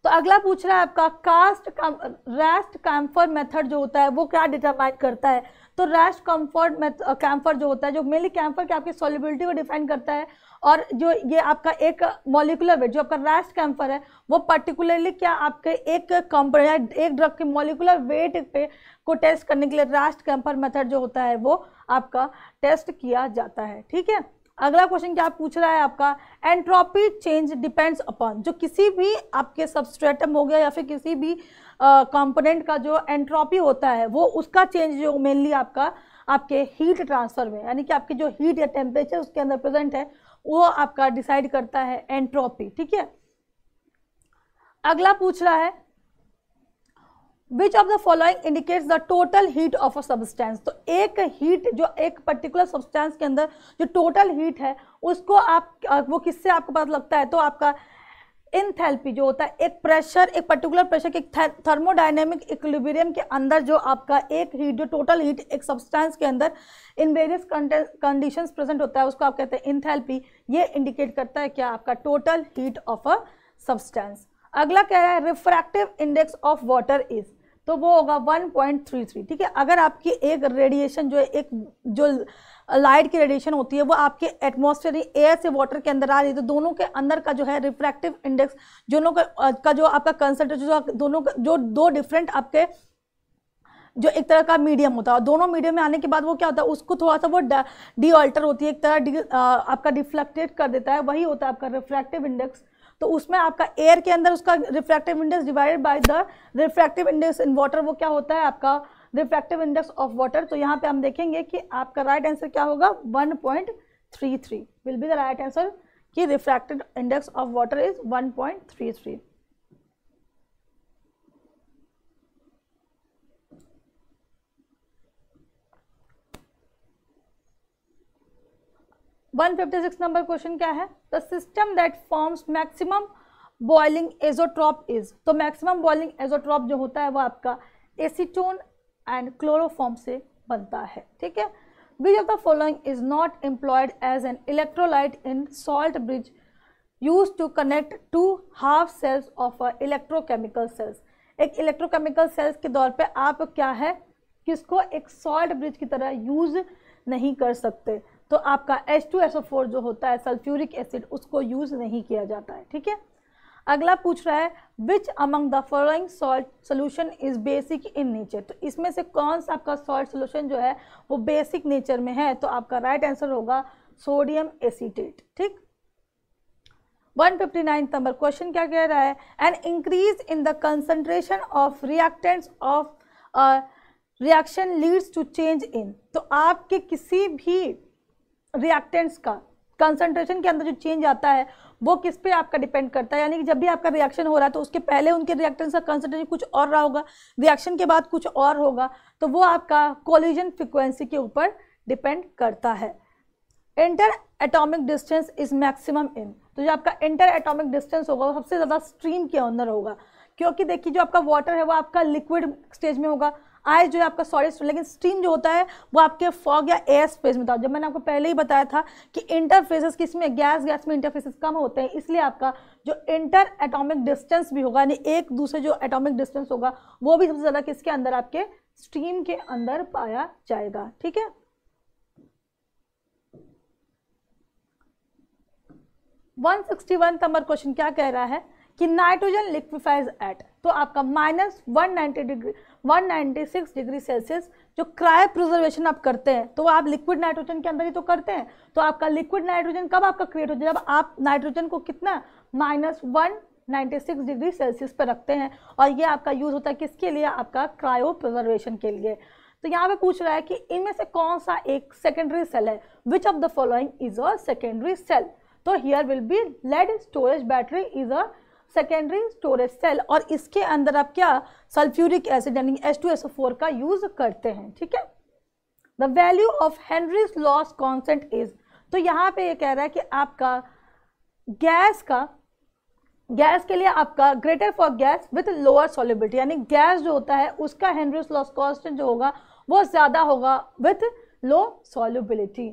तो अगला पूछ रहा है आपका कास्ट रेस्ट कैम्फर मेथड जो होता है वो क्या डिटरमाइन करता है तो रेस्ट कम्फर्ट कैम्फर जो होता है जो मेनली कैम्फर के आपकी सॉलिबिलिटी को डिफाइन करता है और जो ये आपका एक मॉलिकुलर वेट जो आपका रेस्ट कैम्फर है वो पर्टिकुलरली क्या आपके एक कंपनी एक ड्रग के मॉलिकुलर वेट पे को टेस्ट करने के लिए रेस्ट कैम्फर मेथड जो होता है वो आपका टेस्ट किया जाता है ठीक है अगला क्वेश्चन क्या पूछ रहा है आपका एंट्रोपी चेंज डिपेंड्स अपॉन जो किसी भी आपके सबस्ट्रेटम हो गया या फिर किसी भी कंपोनेंट का जो एंट्रोपी होता है वो उसका चेंज जो मेनली आपका आपके हीट ट्रांसफर में यानी कि आपके जो हीट या टेम्परेचर उसके अंदर प्रेजेंट है वो आपका डिसाइड करता है एंट्रोपी ठीक है अगला पूछ रहा है which of the following indicates the total heat of a substance तो एक हीट जो एक पर्टिकुलर सब्सटेंस के अंदर जो टोटल हीट है उसको आप वो किससे आपको पता लगता है तो आपका इनथेल्पी जो होता है एक प्रेशर एक पर्टिकुलर प्रेशर के थर्मोडाइनेमिक इक्विलिब्रियम के अंदर जो आपका एक हीट जो टोटल हीट एक सब्सटेंस के अंदर इन वेरियस कंडीशन प्रेजेंट होता है उसको आप कहते हैं इनथेल्पी ये इंडिकेट करता है क्या आपका total heat of a substance अगला कह रहा है refractive index of water is तो वो होगा 1.33 ठीक है अगर आपकी एक रेडिएशन जो है एक जो लाइट की रेडिएशन होती है वो आपके एटमोसफेयर एयर से वाटर के अंदर आ रही है तो दोनों के अंदर का जो है रिफ्रैक्टिव इंडेक्स दोनों का, जो आपका कंसनट्रेशन जो दोनों का जो दो डिफरेंट आपके जो एक तरह का मीडियम होता है और दोनों मीडियम में आने के बाद वो क्या होता है उसको थोड़ा सा वो डी ऑल्टर होती है एक तरह डी आपका डिफ्लेक्टेड कर देता है वही होता है आपका रिफ्लेक्टिव इंडेक्स तो उसमें आपका एयर के अंदर उसका refractive index divided by the refractive index in water वो क्या होता है आपका रिफ्रैक्टिव इंडेक्स ऑफ वाटर तो यहाँ पे हम देखेंगे कि आपका राइट आंसर क्या होगा 1.33 will be the right answer कि refractive index of water is 1.33 156 number question क्या है the system that forms maximum boiling azeotrope is तो मैक्सिमम बॉइलिंग एजोट्रॉप जो होता है वो आपका एसीटोन एंड क्लोरोफॉर्म से बनता है ठीक है which of the following is not employed as an electrolyte in salt bridge use to connect two half cells of a electrochemical cells एक इलेक्ट्रोकेमिकल सेल्स के दौर पे आप क्या है किसको एक सॉल्ट ब्रिज की तरह यूज नहीं कर सकते तो आपका H2SO4 जो होता है सल्फ्यूरिक एसिड उसको यूज़ नहीं किया जाता है ठीक है अगला पूछ रहा है which among the following salt solution is basic in nature तो इसमें से कौन सा आपका सॉल्ट सोल्यूशन जो है वो बेसिक नेचर में है तो आपका राइट right आंसर होगा सोडियम एसीटेट ठीक 159 नंबर क्वेश्चन क्या कह रहा है an increase in the concentration of reactants of reaction leads to change in तो आपके किसी भी रिएक्टेंट्स का कंसंट्रेशन के अंदर जो चेंज आता है वो किस पे आपका डिपेंड करता है यानी कि जब भी आपका रिएक्शन हो रहा है तो उसके पहले उनके रिएक्टेंस का कंसंट्रेशन कुछ और रहा होगा रिएक्शन के बाद कुछ और होगा तो वो आपका कोलिजन फ्रिक्वेंसी के ऊपर डिपेंड करता है inter atomic distance is maximum in तो जो आपका इंटर एटॉमिक डिस्टेंस होगा वो सबसे ज़्यादा स्ट्रीम के अंदर होगा क्योंकि देखिए जो आपका वाटर है वो आपका लिक्विड स्टेज में होगा आइस जो है आपका सॉलिड लेकिन स्टीम जो होता है वो आपके फॉग या एयर स्पेस में था जब मैंने आपको पहले ही बताया था कि किस किसमें गैस गैस में इंटरफेसिस कम होते हैं इसलिए आपका जो इंटर एटॉमिक डिस्टेंस भी होगा यानी एक दूसरे जो एटॉमिक डिस्टेंस होगा वो भी सबसे ज़्यादा किसके अंदर आपके स्टीम के अंदर पाया जाएगा ठीक है one sixty one number question क्या कह रहा है कि नाइट्रोजन लिक्विफाइज एट तो आपका minus one ninety degree 196 degree Celsius जो क्राय प्रिजर्वेशन आप करते हैं तो आप लिक्विड नाइट्रोजन के अंदर ही तो करते हैं तो आपका लिक्विड नाइट्रोजन कब आपका क्रिएट हो जाए जब आप नाइट्रोजन को कितना माइनस वन डिग्री सेल्सियस पर रखते हैं और ये आपका यूज़ होता है किसके लिए आपका क्रायो प्रिजर्वेशन के लिए तो यहाँ पे पूछ रहा है कि इनमें से कौन सा एक सेकेंडरी सेल है which of the following is a secondary cell तो here will be lead storage battery is a secondary storage cell और इसके अंदर आप क्या सल्फ्यूरिक एसिड यानी एस टू एस फोर का यूज करते हैं ठीक है the value of Henry's laws constant is तो यहाँ पे ये कह रहा है कि आपका गैस का गैस के लिए आपका greater for gas with lower solubility यानी गैस जो होता है उसका हेनरीज लॉस कॉन्सेंट जो होगा वो ज़्यादा होगा विथ लो सॉलिबिलिटी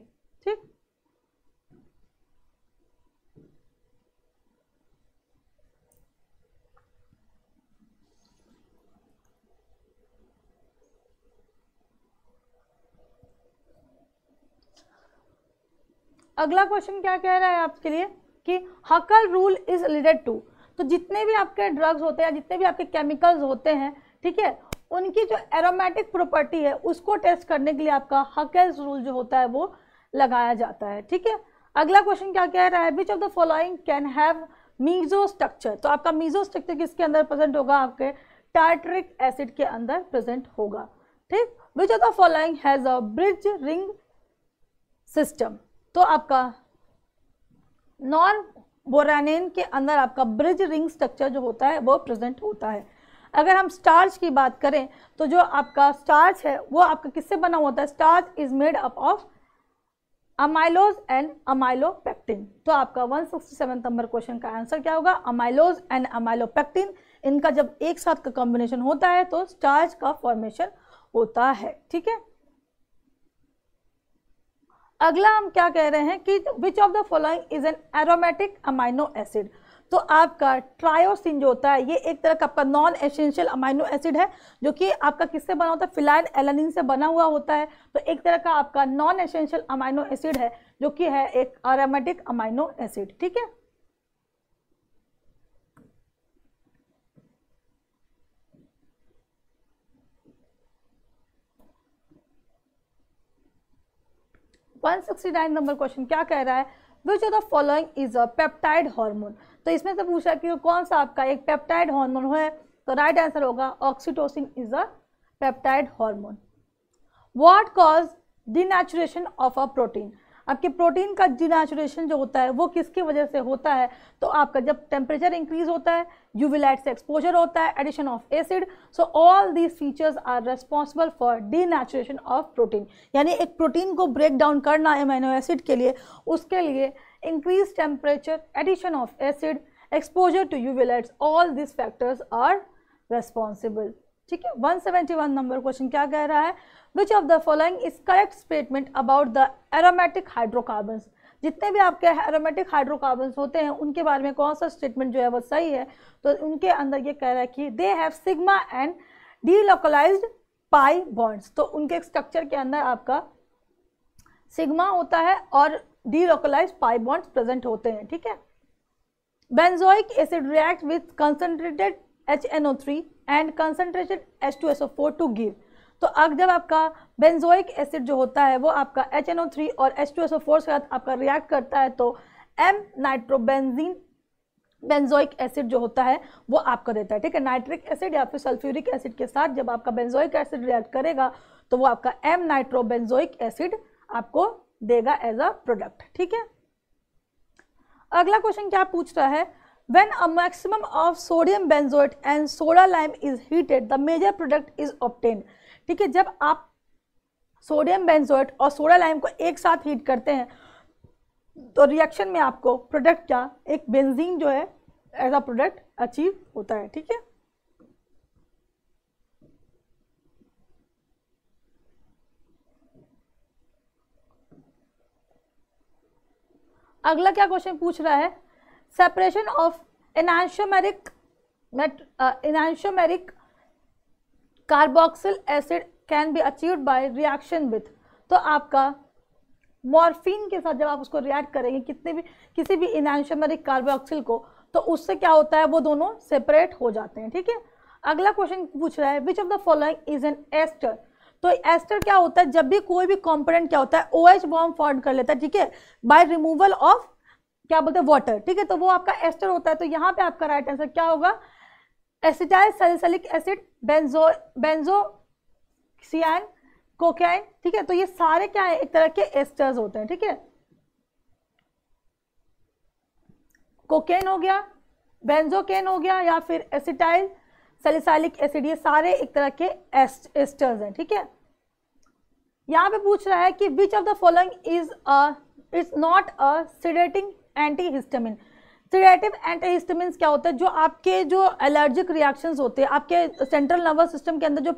अगला क्वेश्चन क्या कह रहा है आपके लिए कि Huckel rule is related to तो जितने भी आपके ड्रग्स होते हैं जितने भी आपके केमिकल्स होते हैं ठीक है उनकी जो एरोमेटिक प्रॉपर्टी है उसको टेस्ट करने के लिए आपका हकल रूल जो होता है वो लगाया जाता है ठीक है अगला क्वेश्चन क्या कह रहा है which of the following can have meso structure तो आपका मीजो स्ट्रक्चर किसके अंदर प्रेजेंट होगा आपके टार्ट्रिक एसिड के अंदर प्रेजेंट होगा ठीक which of the following has a bridge ring system तो आपका नॉन बोरानेन के अंदर आपका ब्रिज रिंग स्ट्रक्चर जो होता है वो प्रेजेंट होता है अगर हम स्टार्च की बात करें तो जो आपका स्टार्च है वो आपका किससे बना होता है starch is made up of amylose and amylopectin तो आपका 167 नंबर क्वेश्चन का आंसर क्या होगा अमाइलोज एंड अमाइलोपेक्टिन इनका जब एक साथ का कॉम्बिनेशन होता है तो स्टार्च का फॉर्मेशन होता है ठीक है अगला हम क्या कह रहे हैं कि which of the following is an aromatic amino acid तो आपका ट्रायोसिन जो होता है ये एक तरह का आपका नॉन एसेंशियल अमाइनो एसिड है जो कि आपका किससे बना होता है फिलाइन एलानिन से बना हुआ होता है तो एक तरह का आपका नॉन एसेंशियल अमाइनो एसिड है जो कि है एक एरोमेटिक अमाइनो एसिड ठीक है 169 नंबर क्वेश्चन क्या कह रहा है which of the following is a peptide hormone तो इसमें से पूछा कि कौन सा आपका एक पेप्टाइड हार्मोन है तो राइट आंसर होगा oxytocin is a peptide hormone what cause denaturation of a protein आपके प्रोटीन का डिनेचुरेशन जो होता है वो किसकी वजह से होता है तो आपका जब टेम्परेचर इंक्रीज होता है यूवी लाइट से एक्सपोजर होता है addition of acid so all these features are responsible for naturation of protein यानी एक प्रोटीन को ब्रेक डाउन करना एमाइनो एसिड के लिए उसके लिए increase temperature addition of acid exposure to UV all this factors are responsible ठीक है 171 नंबर क्वेश्चन क्या कह रहा है which of the following is correct statement about the aromatic hydrocarbons जितने भी आपके एरोमेटिक हाइड्रोकार्बन्स होते हैं उनके बारे में कौन सा स्टेटमेंट जो है वो सही है तो उनके अंदर ये कह रहा है कि they have sigma and delocalise pi bonds तो उनके स्ट्रक्चर के अंदर आपका सिग्मा होता है और डीलोकलाइज पाई बॉन्ड्स प्रेजेंट होते हैं ठीक है benzoic acid react with concentrated H N O three and concentrated H two S O four to give तो अब जब आपका बेंजोइक एसिड जो होता है वो आपका एच एन ओ थ्री और H two S O four के साथ आपका रिएक्ट करता है तो एम नाइट्रोबेंजीन बेंजोइक एसिड जो होता है वो आपका देता है ठीक है नाइट्रिक एसिड या फिर सल्फ्यूरिक एसिड के साथ जब आपका बेंजोइक एसिड रिएक्ट करेगा तो वो आपका एम नाइट्रोबेंजोइक एसिड आपको देगा एज अ प्रोडक्ट ठीक है अगला क्वेश्चन क्या पूछ रहा है when a maximum of sodium benzoate and soda lime is heated the major product is obtained ठीक है जब आप सोडियम बेंजोएट और सोडा लाइम को एक साथ हीट करते हैं तो रिएक्शन में आपको प्रोडक्ट का एक बेंजीन जो है एज अ प्रोडक्ट अचीव होता है ठीक है अगला क्या क्वेश्चन पूछ रहा है separation of enantiomeric enantiomeric carboxyl acid can be achieve by reaction with तो आपका मॉर्फिन के साथ जब आप उसको रिएक्ट करेंगे कितने भी किसी भी इनशमरिक कार्बोक्सिल को तो उससे क्या होता है वो दोनों सेपरेट हो जाते हैं ठीक है अगला क्वेश्चन पूछ रहा है which of the following is an ester तो एस्टर क्या होता है जब भी कोई भी कॉम्पोनेंट क्या होता है ओ एच बॉम फॉर्म कर लेता है ठीक है बाय रिमूवल ऑफ क्या बोलते हैं वाटर ठीक है तो वो आपका एस्टर होता है तो यहाँ पे आपका राइट आंसर क्या होगा acetyl salicylic acid benzo benzo cyan cocaine ठीक है तो ये सारे क्या है एक तरह के एस्टर्स होते हैं ठीक है कोकेन हो गया बेंजोकेन हो गया या फिर एसिटाइल सेलिसाइलिक एसिड ये सारे एक तरह के एस्ट, एस्टर्स हैं ठीक है यहाँ पे पूछ रहा है कि which of the following is a is not a sedating anti histamine sedative antihistamine क्या होता है जो आपके जो एलर्जिक रिएक्शंस होते हैं आपके सेंट्रल नर्वस सिस्टम के अंदर जो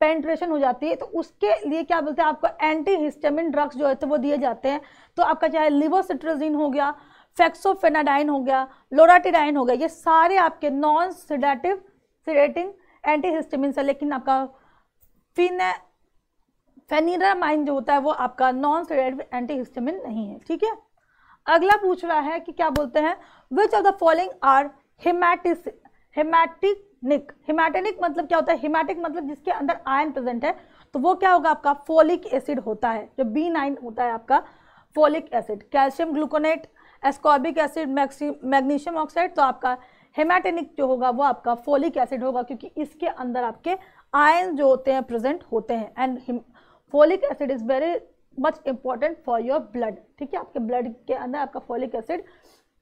पेंट्रेशन हो जाती है तो उसके लिए क्या बोलते हैं आपको एंटी हिस्टामिन ड्रग्स जो होते हैं तो वो दिए जाते हैं तो आपका चाहे लिवोसिट्रोजिन हो गया फैक्सोफेनाडाइन हो गया लोराटिडाइन हो गया ये सारे आपके non sedative sedating anti histamine है लेकिन आपका फिन फेनिरामाइन जो होता है वो आपका नॉन सीडेटिव एंटी हिस्टेमिन नहीं है ठीक है अगला पूछ रहा है कि क्या बोलते हैं which of the following are haematis haematinic haematinic मतलब क्या होता है हिमैटिक मतलब जिसके अंदर आयन प्रेजेंट है तो वो क्या होगा आपका फोलिक एसिड होता है जो बी नाइन होता है आपका folic acid calcium gluconate ascorbic acid magnesium oxide तो आपका हेमाटेनिक जो होगा वो आपका फोलिक एसिड होगा क्योंकि इसके अंदर आपके आयन जो होते हैं प्रेजेंट होते हैं and folic acid is very much important for your blood ठीक है आपके ब्लड के अंदर आपका फॉलिक एसिड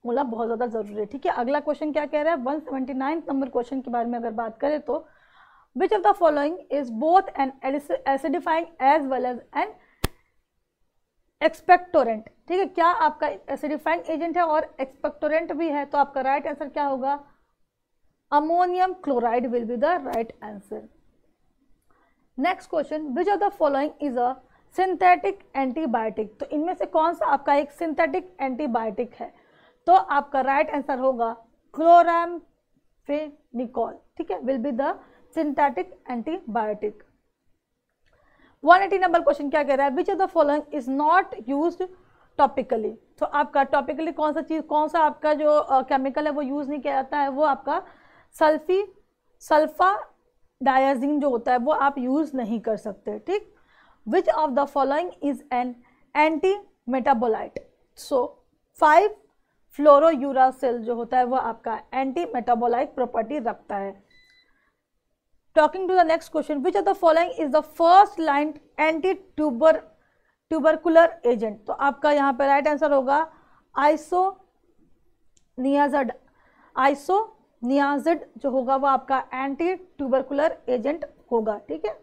होना बहुत ज़्यादा ज़रूरी है ठीक है अगला क्वेश्चन क्या कह रहा है वन नंबर क्वेश्चन के बारे में अगर बात करें तो which of the following is both an acidifying as well as an expectorant ठीक है क्या आपका एसिडिफाइंग एजेंट है और एक्सपेक्टोरेंट भी है तो आपका राइट right आंसर क्या होगा ammonium chloride will be the right answer next question which of the following is a synthetic antibiotic तो इनमें से कौन सा आपका एक सिंथेटिक एंटीबायोटिक है तो आपका राइट right आंसर होगा क्लोराम फेनिकॉल ठीक है will be the synthetic antibiotic 180 number question क्या कह रहा है which of the following is not use topically तो आपका टॉपिकली कौन सा चीज़ कौन सा आपका जो केमिकल uh, है वो यूज़ नहीं किया जाता है वो आपका सल्फी सल्फा डायाजीन जो होता है वो आप यूज़ नहीं कर सकते ठीक which of the following is an anti metabolite so five fluorouracil जो होता है वह आपका एंटी मेटाबोलाइट प्रॉपर्टी रखता है talking to the next question which of the following is the first line anti tuber tubercular agent तो आपका यहाँ पे राइट आंसर होगा आइसो नियाजड आइसो नियाजड जो होगा वह आपका एंटी ट्यूबरकुलर एजेंट होगा ठीक है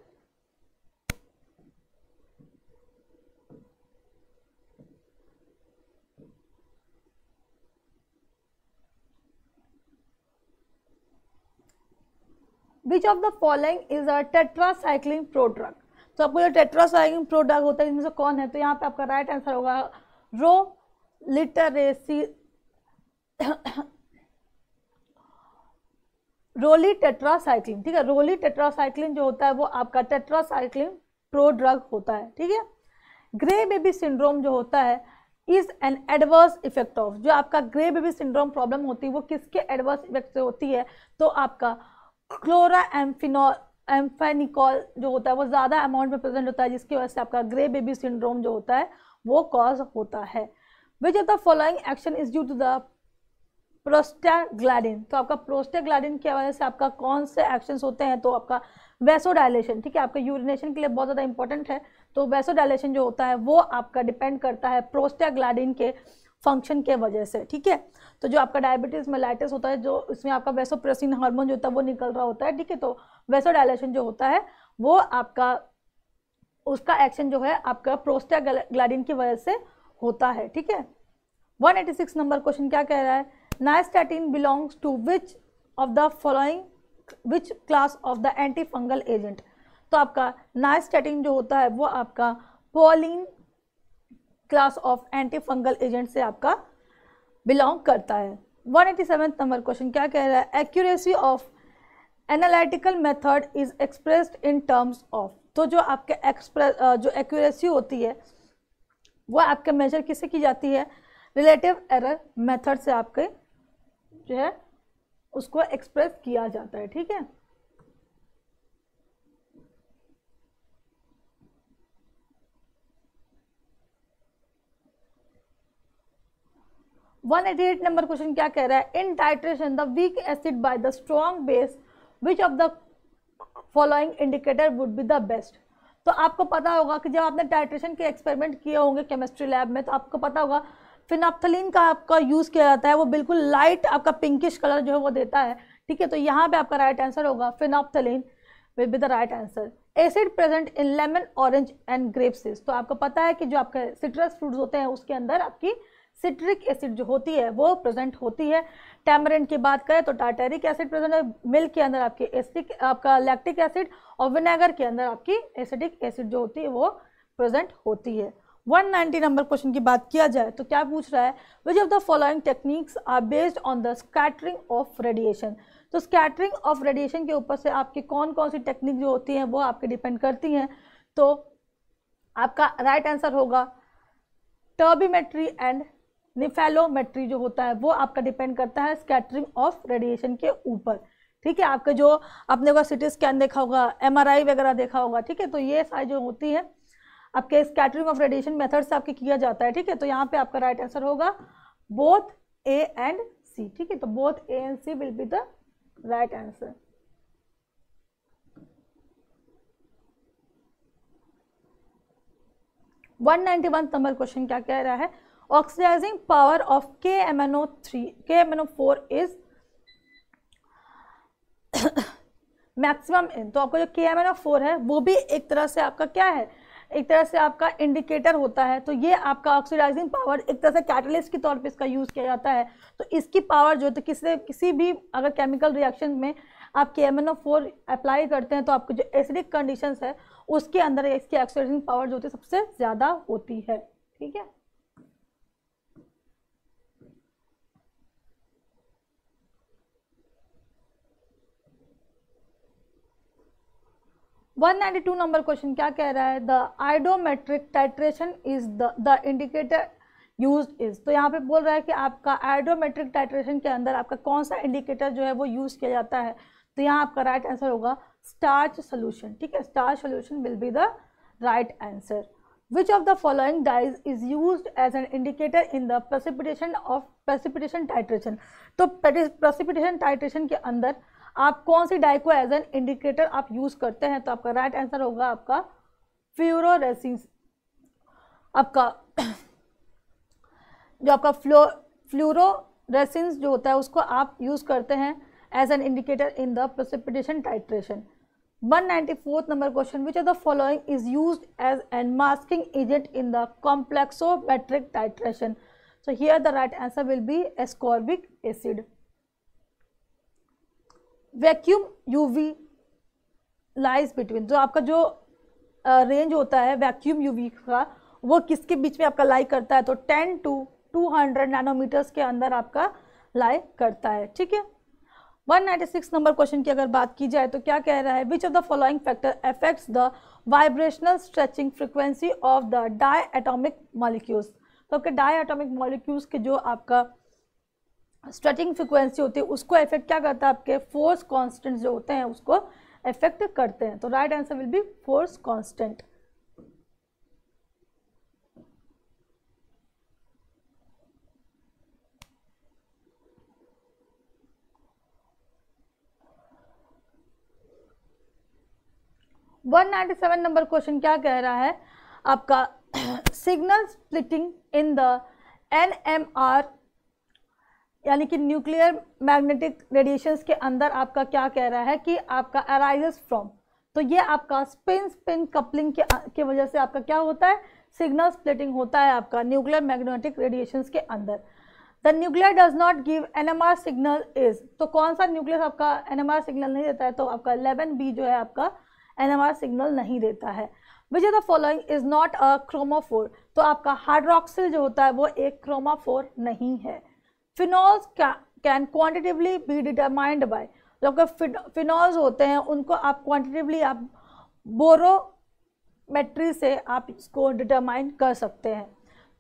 which of the following is a cycling prodrug तो आपको जो साइक्लिंग प्रोड्रग होता है इनमें से कौन है तो यहाँ पे आपका राइट आंसर होगा रो लिटरेसी रोली टेट्रासाइक्लिन ठीक है रोली टेट्रासाइक्लिन जो होता है वो आपका टेट्रासाइक्लिन प्रो प्रोड्रग होता है ठीक है ग्रे बेबी सिंड्रोम जो होता है is an adverse effect of जो आपका ग्रे बेबी सिंड्रोम प्रॉब्लम होती है वो किसके एडवर्स इफेक्ट से होती है तो आपका क्लोरा एम्फिनॉल एम्फेनिकॉल जो होता है वो ज़्यादा अमाउंट में प्रेजेंट होता है जिसकी वजह से आपका ग्रे बेबी सिंड्रोम जो होता है वो कॉज होता है which of the following action is due to the prostaglandin तो आपका प्रोस्टाग्लैडिन की वजह से आपका कौन से एक्शन होते हैं तो आपका डायलेशन ठीक है आपका यूरिनेशन के लिए बहुत ज़्यादा इंपॉर्टेंट है तो डायलेशन जो होता है वो आपका डिपेंड करता है प्रोस्टाग्लैडिन के फंक्शन के वजह से ठीक है तो जो आपका डायबिटीज मेलाइटिस होता है जो इसमें आपका वैसोप्रेसिन हार्मोन जो होता है वो निकल रहा होता है ठीक है तो वैसो डायलेशन जो होता है वो आपका उसका एक्शन जो है आपका ग्लाडिन की वजह से होता है ठीक है 186 नंबर क्वेश्चन क्या कह रहा है nystatin belongs to which of the following which class of the anti fungal agent तो आपका नाइस्टैटिन जो होता है वो आपका polyene class of anti fungal agent से आपका बिलोंग करता है one eighty seven number question क्या कह रहा है accuracy of analytical method is expressed in terms of तो जो आपके एक्सप्रेस जो एक्यूरेसी होती है वो आपके मेजर किससे की जाती है रिलेटिव एरर मेथड से आपके जो है उसको एक्सप्रेस किया जाता है ठीक है one eighty eight number question क्या कह रहा है in titration the weak acid by the strong base which of the following indicator would be the best तो आपको पता होगा कि जब आपने टाइट्रेशन के एक्सपेरिमेंट किए होंगे केमिस्ट्री लैब में तो आपको पता होगा फिनाफ्थलिन का आपका यूज़ किया जाता है वो बिल्कुल लाइट आपका पिंकिश कलर जो है वो देता है ठीक है तो यहाँ पे आपका राइट आंसर होगा phenolphthalein will be the right answer acid present in lemon orange and grapes is तो आपको पता है कि जो आपके सिट्रस फ्रूट्स होते हैं उसके अंदर आपकी सिट्रिक एसिड जो होती है वो प्रेजेंट होती है टैमरिन की बात करें तो टाटेरिक एसिड प्रेजेंट है मिल्क के अंदर आपकी एसिटिक आपका लैक्टिक एसिड और विनेगर के अंदर आपकी एसिडिक एसिड जो होती है वो प्रेजेंट होती है 190 नंबर क्वेश्चन की बात किया जाए तो क्या पूछ रहा है which of the following techniques are based on the scattering of radiation तो स्कैटरिंग ऑफ रेडिएशन के ऊपर से आपकी कौन कौन सी टेक्निक जो होती हैं वो आपके डिपेंड करती हैं तो आपका राइट right आंसर होगा टर्बीमेट्री एंड निफेलोमेट्री जो होता है वो आपका डिपेंड करता है स्कैटरिंग ऑफ रेडिएशन के ऊपर ठीक है आपके जो आपने का सिटी स्कैन देखा होगा एमआरआई वगैरह देखा होगा ठीक है तो ये सारी जो होती है आपके स्कैटरिंग ऑफ रेडिएशन मेथड से आपके किया जाता है ठीक है तो यहाँ पे आपका राइट आंसर होगा बोथ ए एंड सी ठीक है तो both A and C will be the right answer one ninety one number question क्या कह रहा है oxidising power of K M N O three K M N O four is maximum in तो आपका जो के एम एन ओ फोर है वो भी एक तरह से आपका क्या है एक तरह से आपका इंडिकेटर होता है तो ये आपका ऑक्सीडाइजिंग पावर एक तरह से कैटलिस्ट के तौर पे इसका यूज़ किया जाता है तो इसकी पावर जो है तो किसी किसी भी अगर केमिकल रिएक्शन में आप K M N O four apply करते हैं तो आपकी जो एसिडिक कंडीशंस है उसके अंदर इसकी ऑक्सीडाइजिंग पावर जो होती है सबसे ज़्यादा होती है ठीक है 192 नंबर क्वेश्चन क्या कह रहा है the iodometric titration is the indicator use is तो यहाँ पे बोल रहा है कि आपका आइडोमेट्रिक टाइट्रेशन के अंदर आपका कौन सा इंडिकेटर जो है वो यूज़ किया जाता है तो यहाँ आपका राइट right आंसर होगा स्टार्च सोल्यूशन ठीक है starch solution will be the right answer which of the following dyes is use as an indicator in the precipitation of precipitation titration तो प्रसिपिटेशन टाइट्रेशन के अंदर आप कौन सी डाई को एज एन इंडिकेटर आप यूज़ करते हैं तो आपका राइट आंसर होगा आपका फ्यूरोरेसिन आपका जो आपका फ्लो फ्लोरोरेसिन्स जो होता है उसको आप यूज़ करते हैं as an indicator in the precipitation titration one ninety fourth number question which are the following is use as an masking agent in the complexometric titration so here the right answer will be ascorbic acid vacuum UV lies between जो आपका जो range uh, होता है vacuum UV का वो किसके बीच में आपका लाई करता है तो 10 टू 200 नैनोमीटर्स के अंदर आपका लाई करता है ठीक है 196 नंबर क्वेश्चन की अगर बात की जाए तो क्या कह रहा है which of the following factor affects the vibrational stretching frequency of the diatomic molecules तो आपके डाई एटोमिक मॉलिक्यूल्स के जो आपका स्ट्रेचिंग फ्रिक्वेंसी होती है उसको इफेक्ट क्या करता है आपके फोर्स कॉन्स्टेंट जो होते हैं उसको इफेक्ट करते हैं तो right answer will be force constant one ninety seven number question क्या कह रहा है आपका signal splitting in the N M R यानी कि न्यूक्लियर मैग्नेटिक रेडिएशंस के अंदर आपका क्या कह रहा है कि आपका अराइजेस फ्रॉम तो ये आपका स्पिन स्पिन कपलिंग के के वजह से आपका क्या होता है सिग्नल स्प्लिटिंग होता है आपका न्यूक्लियर मैग्नेटिक रेडिएशंस के अंदर the nuclear does not give NMR signal is तो कौन सा न्यूक्लियस आपका एनएमआर सिग्नल नहीं देता है तो आपका एलेवन बी जो है आपका एनएमआर सिग्नल नहीं देता है which the following is not a chromophore तो आपका हार्ड्रॉक्सिल जो होता है वो एक क्रोमाफोर नहीं है phenols can quantitatively be determined by जो आपके फिनॉल्स होते हैं उनको आप क्वान्टिटिवली आप बोरोमेट्री से आप इसको डिटरमाइन कर सकते हैं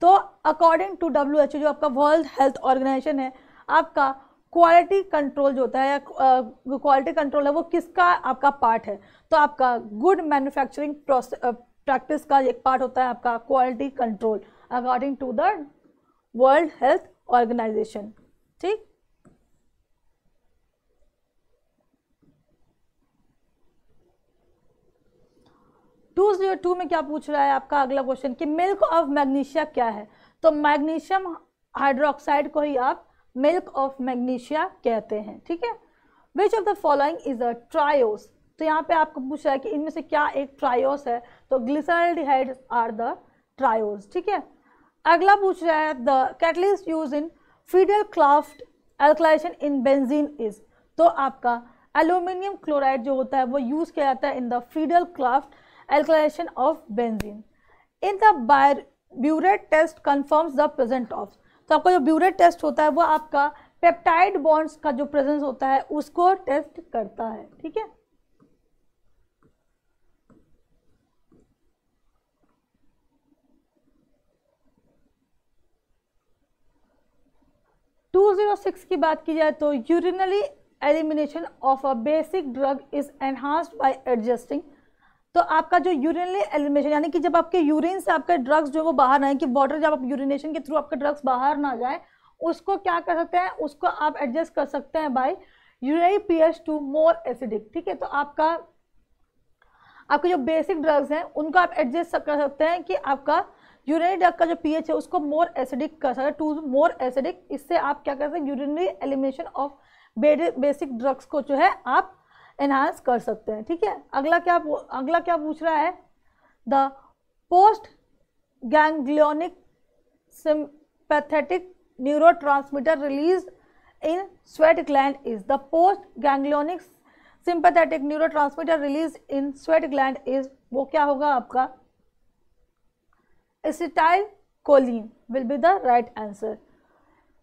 तो according to W H O जो आपका वर्ल्ड हेल्थ ऑर्गेनाइजेशन है आपका क्वालिटी कंट्रोल जो होता है या क्वालिटी कंट्रोल है वो किसका आपका पार्ट है तो आपका गुड मैन्युफैक्चरिंग प्रैक्टिस का एक पार्ट होता है आपका quality control according to the World Health Organisation ठीक टू जीरो टू में क्या पूछ रहा है आपका अगला क्वेश्चन कि मिल्क ऑफ मैग्नीशिया क्या है तो मैग्नीशियम हाइड्रोक्साइड को ही आप मिल्क ऑफ मैग्नीशिया कहते हैं ठीक है which of the following is a triose तो यहाँ पे आपको पूछ रहा है कि इनमें से क्या एक ट्रायोस है तो ग्लिसराइड आर द ट्रायोस ठीक है अगला पूछ रहा है the catalyst use in Friedel Crafts alkylation in benzene is तो आपका एल्यूमिनियम क्लोराइड जो होता है वो यूज़ किया जाता है in the Friedel Crafts alkylation of benzene in the biuret test confirms the present of तो आपका जो ब्यूरेट टेस्ट होता है वो आपका पेप्टाइड बॉन्ड्स का जो प्रेजेंस होता है उसको टेस्ट करता है ठीक है 206 की बात की जाए तो urinary elimination of a basic drug is enhanced by adjusting तो आपका जो यूरिनरी एलिमिनेशन यानी कि जब आपके यूरिन से आपका ड्रग्स जो वो बाहर ना आए कि वाटर जब आप यूरिनेशन के थ्रू आपका ड्रग्स बाहर ना जाए उसको क्या कर सकते हैं उसको आप एडजस्ट कर सकते हैं by urinary H to more acidic ठीक है तो आपका आपके जो बेसिक ड्रग्स हैं उनको आप एडजस्ट कर सकते हैं कि आपका यूरिनरी डक का जो पीएच है उसको मोर एसिडिक कर सकते टू मोर एसिडिक इससे आप क्या कर सकते हैं urinary elimination of basic drugs को जो है आप एनहांस कर सकते हैं ठीक है अगला क्या अगला क्या पूछ रहा है the post ganglionic transmitter release in sweat gland is the post post ganglionic neuro transmitter release in sweat gland is वो क्या होगा आपका choline will be the right answer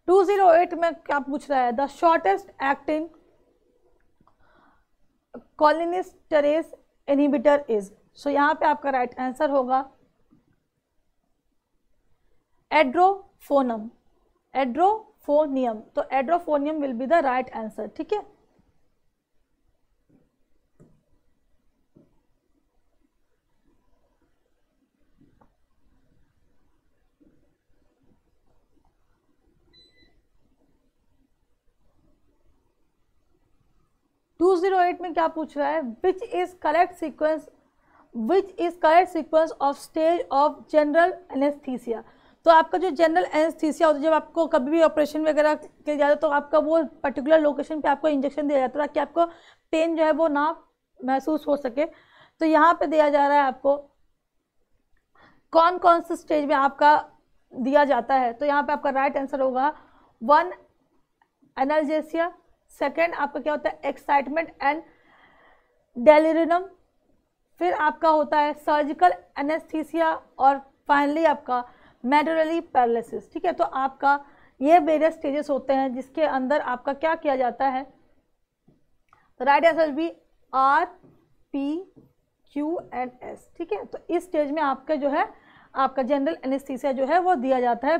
208 में क्या पूछ रहा है द शॉर्टेस्ट एक्टिंग कॉलिनिस्टरेज टेरेस इज सो यहां पे आपका राइट right आंसर होगा एड्रोफोनम एड्रोफोनियम तो edrophonium will be the right answer ठीक है 208 में क्या पूछ रहा है which is correct sequence which is correct sequence of stage of general anaesthesia तो आपका जो जनरल एनेस्थीसिया होता है जब आपको कभी भी ऑपरेशन वगैरह किया जाता है तो आपका वो पर्टिकुलर लोकेशन पे आपको इंजेक्शन दिया जाता है ताकि आपको पेन जो है वो ना महसूस हो सके तो यहाँ पे दिया जा रहा है आपको कौन कौन से स्टेज में आपका दिया जाता है तो यहाँ पे आपका राइट आंसर होगा वन एनर्जेसिया सेकेंड आपका क्या होता है एक्साइटमेंट एंड डेलिरिनम फिर आपका होता है सर्जिकल एनेस्थीसिया और फाइनली आपका मेडोरली पैरालिसिस ठीक है तो आपका ये वेरियस स्टेजेस होते हैं जिसके अंदर आपका क्या किया जाता है right answer B R P Q and S ठीक है तो इस स्टेज में आपका जो है आपका जनरल एनेस्थीसिया जो है वो दिया जाता है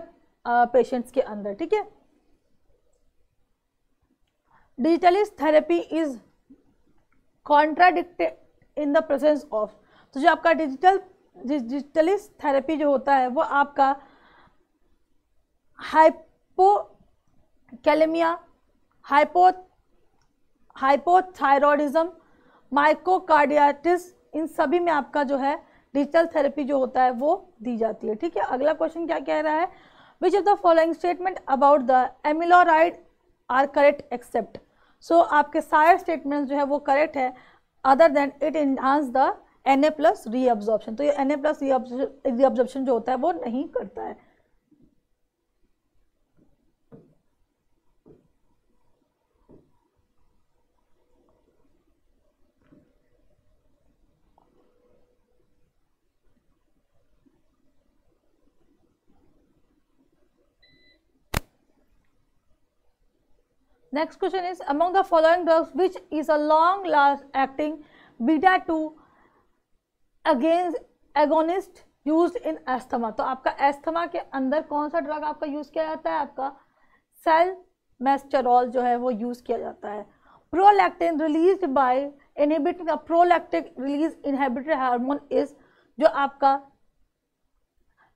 पेशेंट्स के अंदर ठीक है digitalis therapy is contradicted in the presence of तो जो आपका डिजिटल डिजिटलिस्ट थेरेपी जो होता है वो आपका हाइपोकैलेमिया हाइपो हाइपोथायरॉयडिज्म माइकोकार्डियाटिस इन सभी में आपका जो है डिजिटल थेरेपी जो होता है वो दी जाती है ठीक है अगला क्वेश्चन क्या कह रहा है which of the following statement about the amiloride are correct except so so, आपके सारे स्टेटमेंट्स जो है वो करेक्ट है other than it enhance the N A plus reabsorption तो ये एन ए प्लस रीअब्जॉर्प्शन जो होता है वो नहीं करता है next question is among the following drugs which is a long last acting beta two against agonist use in asthma तो आपका एस्थमा के अंदर कौन सा ड्रग आपका यूज किया जाता है आपका सेल मेस्टेरॉल जो है वो यूज किया जाता है prolactin release by inhibit prolactin release inhibited hormone is जो आपका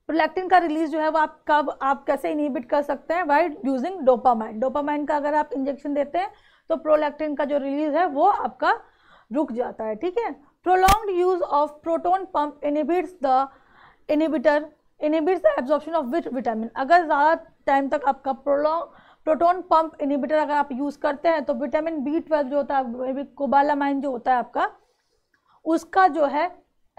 प्रोलैक्टिन का रिलीज जो है वो आप कब आप कैसे इनहिबिट कर सकते हैं वाई यूजिंग डोपामाइन डोपामाइन का अगर आप इंजेक्शन देते हैं तो प्रोलैक्टिन का जो रिलीज है वो आपका रुक जाता है ठीक है prolong use of proton pump inhibits the inhibitor inhibits the absorption of which vitamin अगर ज़्यादा टाइम तक आपका प्रोलॉन्ग प्रोटोन पम्प इनिबिटर अगर आप यूज़ करते हैं तो विटामिन बी ट्वेल्व जो होता है कोबालामाइन जो होता है आपका उसका जो है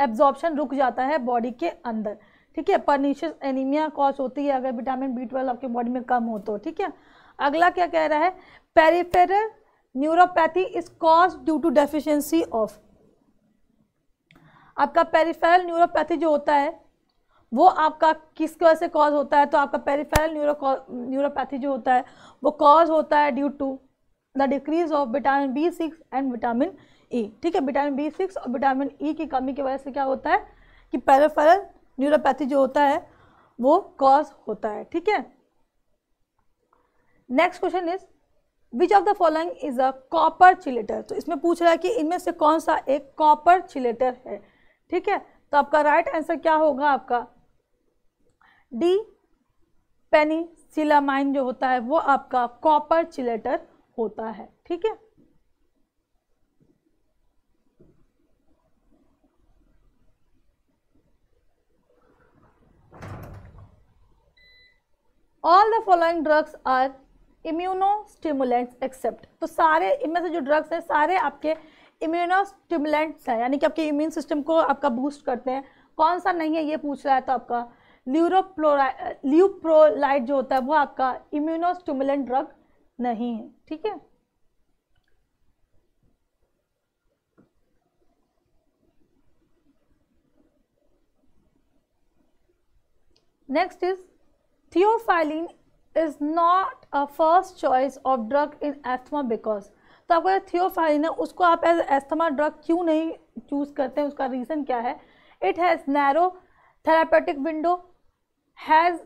एब्जॉर्प्शन रुक जाता है बॉडी के अंदर ठीक है परनीशियस एनीमिया कॉज होती है अगर विटामिन बी ट्वेल्व आपके बॉडी में कम हो तो ठीक है अगला क्या कह रहा है peripheral neuropathy is cause due to deficiency of आपका पेरीफेरल न्यूरोपैथी जो होता है वो आपका किस वजह से कॉज होता है तो आपका पेरीफेरल न्यूरो न्यूरोपैथी जो होता है वो कॉज होता है due to the decrease of vitamin B six and vitamin E ठीक है विटामिन बी सिक्स और विटामिन ई e की कमी की वजह से क्या होता है कि पेरीफेरल न्यूरोपैथी जो होता है वो कॉज होता है ठीक है next question is which of the following is a copper chelator तो इसमें पूछ रहा है कि इनमें से कौन सा एक कॉपर चिलेटर है ठीक है तो आपका राइट right आंसर क्या होगा आपका डी पेनी सिलामाइन जो होता है वो आपका कॉपर चिलेटर होता है ठीक है all the following drugs are immuno stimulants except तो सारे इनमें से जो ड्रग्स हैं सारे आपके इम्यूनो स्टिमुलेंट्स हैं यानी कि आपके इम्यून सिस्टम को आपका बूस्ट करते हैं कौन सा नहीं है ये पूछ रहा है तो आपका ल्यूरोप्लोरा ल्यूप्रोलाइड जो होता है वो आपका इम्यूनो स्टिमुलेंट ड्रग नहीं है ठीक है next is theophylline is not a first choice of drug in asthma because तो आपको जो थियोफाइलिन है उसको आप एज एस्थमा ड्रग क्यों नहीं चूज़ करते हैं उसका रीज़न क्या है it has narrow therapeutic window has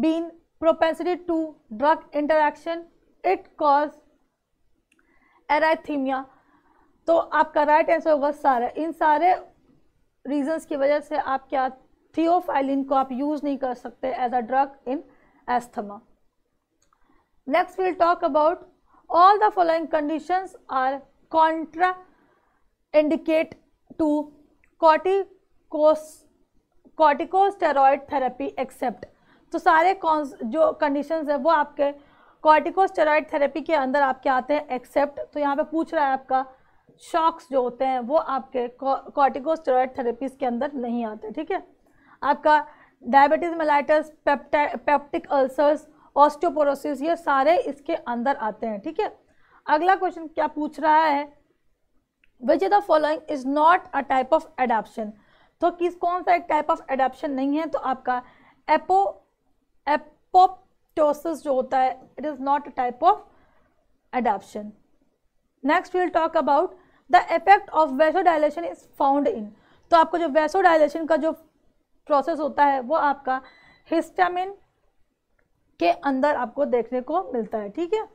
been propensity to drug interaction it cause arrhythmia तो आपका राइट आंसर होगा सारा इन सारे रीजंस की वजह से आप क्या थियोफाइलिन को आप यूज़ नहीं कर सकते as a drug in asthma next will talk about all the following conditions are contra indicate to cortico corticosteroid therapy except तो सारे जो कंडीशंस है वो आपके कॉर्टिकोस्टेरॉयड थेरेपी के अंदर आपके आते हैं एक्सेप्ट तो यहाँ पे पूछ रहा है आपका शॉक्स जो होते हैं वो आपके कॉर्टिकोस्टेरॉयड थेरेपीज के अंदर नहीं आते ठीक है आपका diabetes mellitus peptic ulcers osteoporosis ये सारे इसके अंदर आते हैं ठीक है अगला क्वेश्चन क्या पूछ रहा है which is the following is not a type of adaptation तो किस कौन सा एक टाइप ऑफ एडाप्शन नहीं है तो आपका एपो एपोप्टोसिस जो होता है it is not a type of adaptation next will talk about the effect of vasodilation is found in तो आपको जो वैसोडाइलेशन का जो प्रोसेस होता है वो आपका हिस्टामिन के अंदर आपको देखने को मिलता है ठीक है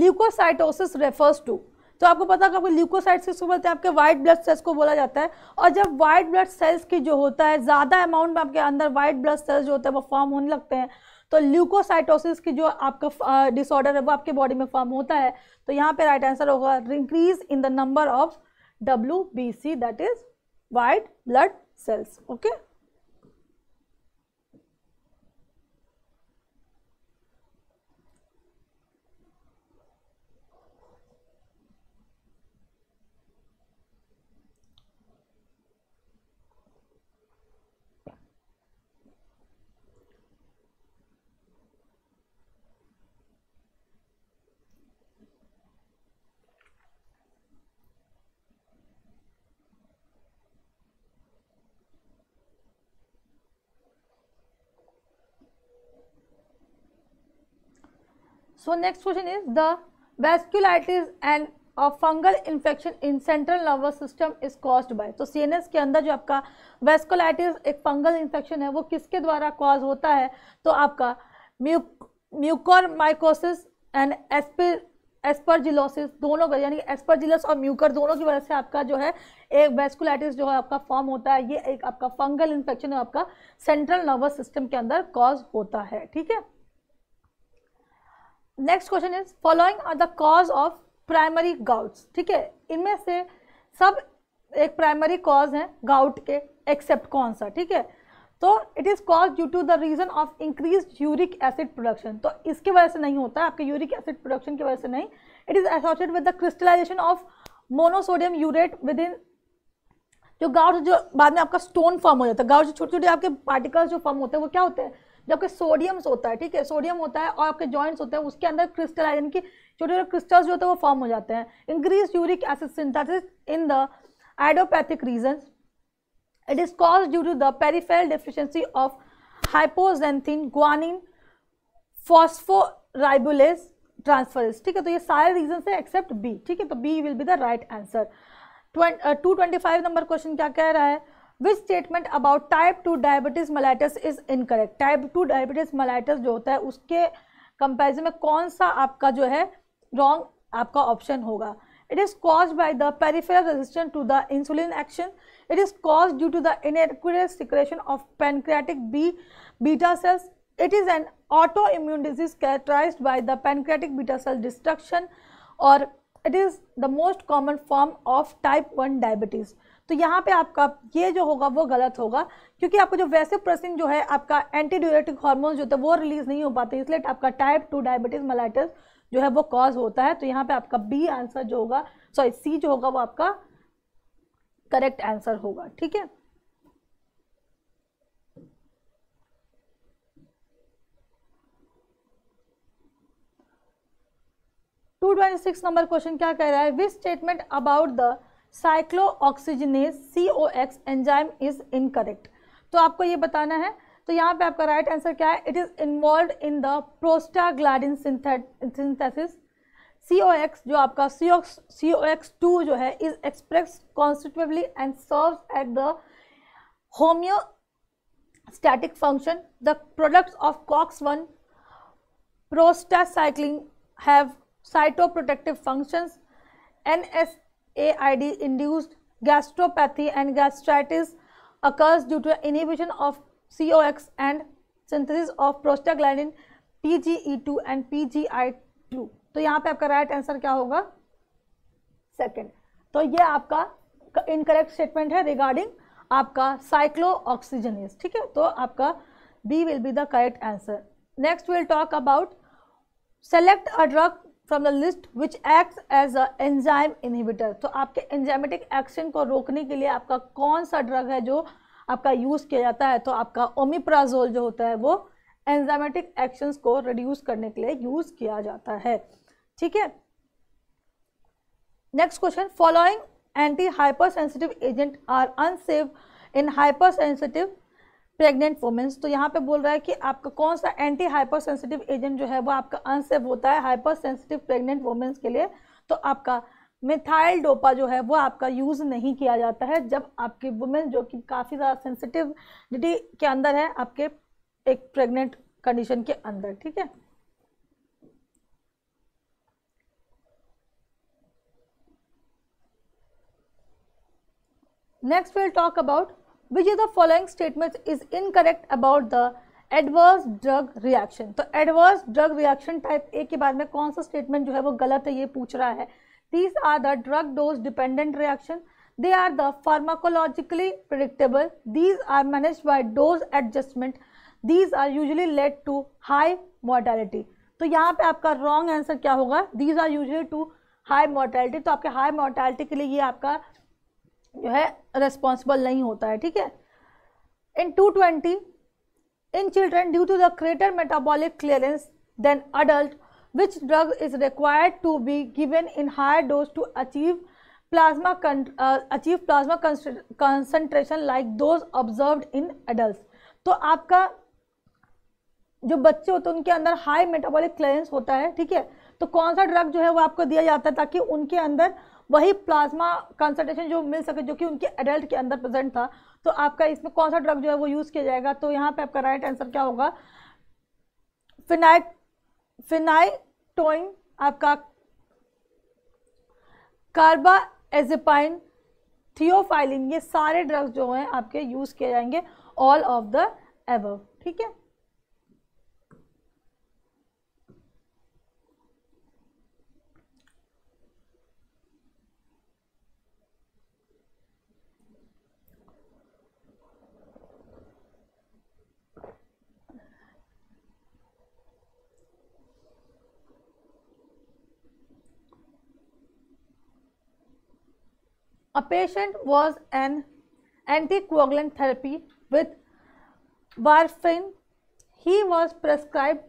ल्यूकोसाइटोसिस रेफर्स टू तो आपको पता होगा आपको ल्यूकोसाइट्स किसको बोलते हैं आपके वाइट ब्लड सेल्स को बोला जाता है और जब वाइट ब्लड सेल्स की जो होता है ज़्यादा अमाउंट में आपके अंदर वाइट ब्लड सेल्स जो होते हैं वो फॉर्म होने लगते हैं तो ल्यूकोसाइटोसिस की जो आपका डिसऑर्डर है वो आपके बॉडी में फॉर्म होता है तो यहाँ पे राइट आंसर होगा increase in the number of W B C that is white blood cells okay so next question is the vasculitis and और fungal infection in central nervous system is caused by तो एस के अंदर जो आपका vasculitis एक fungal infection है वो किसके द्वारा कॉज होता है तो आपका mucor mycosis and asper aspergillosis दोनों का यानी कि एस्परजिलस और म्यूकर दोनों की वजह से आपका जो है एक वेस्कुलाइटिस जो है आपका फॉर्म होता है ये एक आपका फंगल इन्फेक्शन आपका सेंट्रल नर्वस सिस्टम के अंदर कॉज होता है ठीक है next question is following are the cause of primary gouts ठीक है इनमें से सब एक प्राइमरी कॉज है गाउट के एक्सेप्ट कौन सा ठीक है तो it is cause due to the reason of increase uric acid production तो इसके वजह से नहीं होता है आपके यूरिक एसिड प्रोडक्शन की वजह से नहीं it is associate with the crystallization of monosodium urate with in जो गाउट जो बाद में आपका स्टोन फॉर्म हो जाता है गाउट जो छोटे छोटे आपके पार्टिकल्स जो फॉर्म होते हैं वो क्या होते हैं जबकि सोडियम्स होता है ठीक है सोडियम होता है और आपके जॉइंट्स होते हैं उसके अंदर क्रिस्टल यानी छोटे छोटे क्रिस्टल्स जो होते हैं वो फॉर्म हो जाते हैं increase uric acid synthesis in the idiopathic region it is cause due to the peripheral deficiency of hypoxanthine guanine phosphoribulose transferase ठीक है तो ये सारे रीजन है एक्सेप्ट बी ठीक है तो B will be the right answer two twenty five number question क्या कह रहा है which statement about type two diabetes mellitus is incorrect type two diabetes mellitus जो होता है उसके कंपेरिजन में कौन सा आपका जो है रॉन्ग आपका ऑप्शन होगा it is cause by the peripheral resistant to the insulin action it is cause due to the inaccurate secretion of pancreatic B beta cells it is an auto immune disease characterise by the pancreatic beta cell destruction और it is the most common form of type one diabetes तो यहाँ पे आपका ये जो होगा वो गलत होगा क्योंकि आपको जो वैसे प्रसिंग जो है आपका ड्यूरेटिक हार्मोन जो होता वो रिलीज नहीं हो पाते इसलिए आपका टाइप टू डायबिटीज़ मलाइटिस जो है वो कॉज होता है तो यहाँ पे आपका बी आंसर जो होगा सॉरी सी जो होगा वो आपका करेक्ट आंसर होगा ठीक है two twenty six number question क्या कह रहा है which statement about the cyclo oxygenase C O X enzyme is incorrect तो आपको ये बताना है तो यहाँ पे आपका राइट आंसर क्या है it is involve in the prostaglandin synthesis C O X जो आपका सी ओ सी ओ एक्स टू जो है is express constitutively and serve at the homeo static function the products of COX one prostacyclin have cytoprotective functions N S A I D induced gastropathy and gastritis occurs due to inhibition of C O X and synthesis of prostaglandin P G E two and P G I two तो यहाँ पे आपका right answer क्या होगा second तो ये आपका incorrect statement है रिगार्डिंग आपका साइक्लो ऑक्सीजनिस ठीक है तो आपका B will be the correct answer next will talk about select a drug from the list which act as a enzyme inhibitor तो आपके एंजाइमेटिक एक्शन को रोकने के लिए आपका कौन सा ड्रग है जो आपका यूज़ किया जाता है तो आपका ओमिप्राजोल जो होता है वो एंजाइमेटिक एक्शंस को रिड्यूस करने के लिए यूज़ किया जाता है ठीक है next question following anti hyper sensitive agent are unsafe in hyper sensitive pregnant womens तो यहाँ पे बोल रहा है कि आपका कौन सा एंटी हाइपर सेंसिटिव एजेंट जो है वो आपका अनसेफ होता है हाइपर सेंसिटिव प्रेग्नेंट वुमेंस के लिए तो आपका मिथाइल डोपा जो है वो आपका यूज़ नहीं किया जाता है जब आपकी वुमेंस जो कि काफ़ी ज़्यादा सेंसिटिविटी के अंदर है आपके एक प्रेगनेंट कंडीशन के अंदर ठीक है next will talk about which is the following statement is incorrect about the adverse drug reaction तो adverse drug reaction type A के बारे में कौन सा स्टेटमेंट जो है वो गलत है ये पूछ रहा है these are the drug dose dependent reaction they are the pharmacologically predictable these are manage by dose adjustment these are usually lead to high mortality तो यहाँ पे आपका रॉन्ग आंसर क्या होगा these are usually to high mortality तो आपके high mortality के लिए ये आपका जो है रेस्पॉन्सिबल नहीं होता है ठीक है in two twenty in children due to the greater metabolic clearance than adult which drug is required to be given in higher dose to achieve plasma achieve plasma concentration like those observe in adult तो आपका जो बच्चे होते हैं उनके अंदर high metabolic clearance होता है ठीक है तो कौन सा ड्रग जो है वो आपको दिया जाता है ताकि उनके अंदर वही प्लाज्मा कंसल्टेशन जो मिल सके जो कि उनके एडल्ट के अंदर प्रेजेंट था तो आपका इसमें कौन सा ड्रग जो है वो यूज़ किया जाएगा तो यहाँ पे आपका राइट आंसर क्या होगा फिनाइ फिनाइटोइन आपका एजिपाइन थियोफाइलिन ये सारे ड्रग्स जो हैं आपके यूज़ किए जाएंगे ऑल ऑफ द एबव ठीक है A patient was an anticoagulant therapy with warfarin. He was prescribed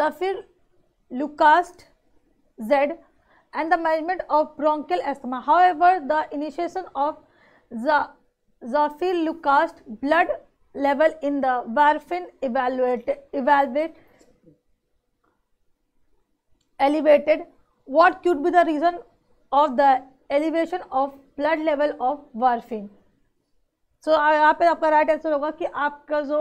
Zafirlucast Z and the management of bronchial asthma. However, the initiation of Zafirlucast blood level in the warfarin evaluated elevated. What could be the reason of the elevation of blood level of warfarin so यहाँ पे आपका right answer होगा कि आपका जो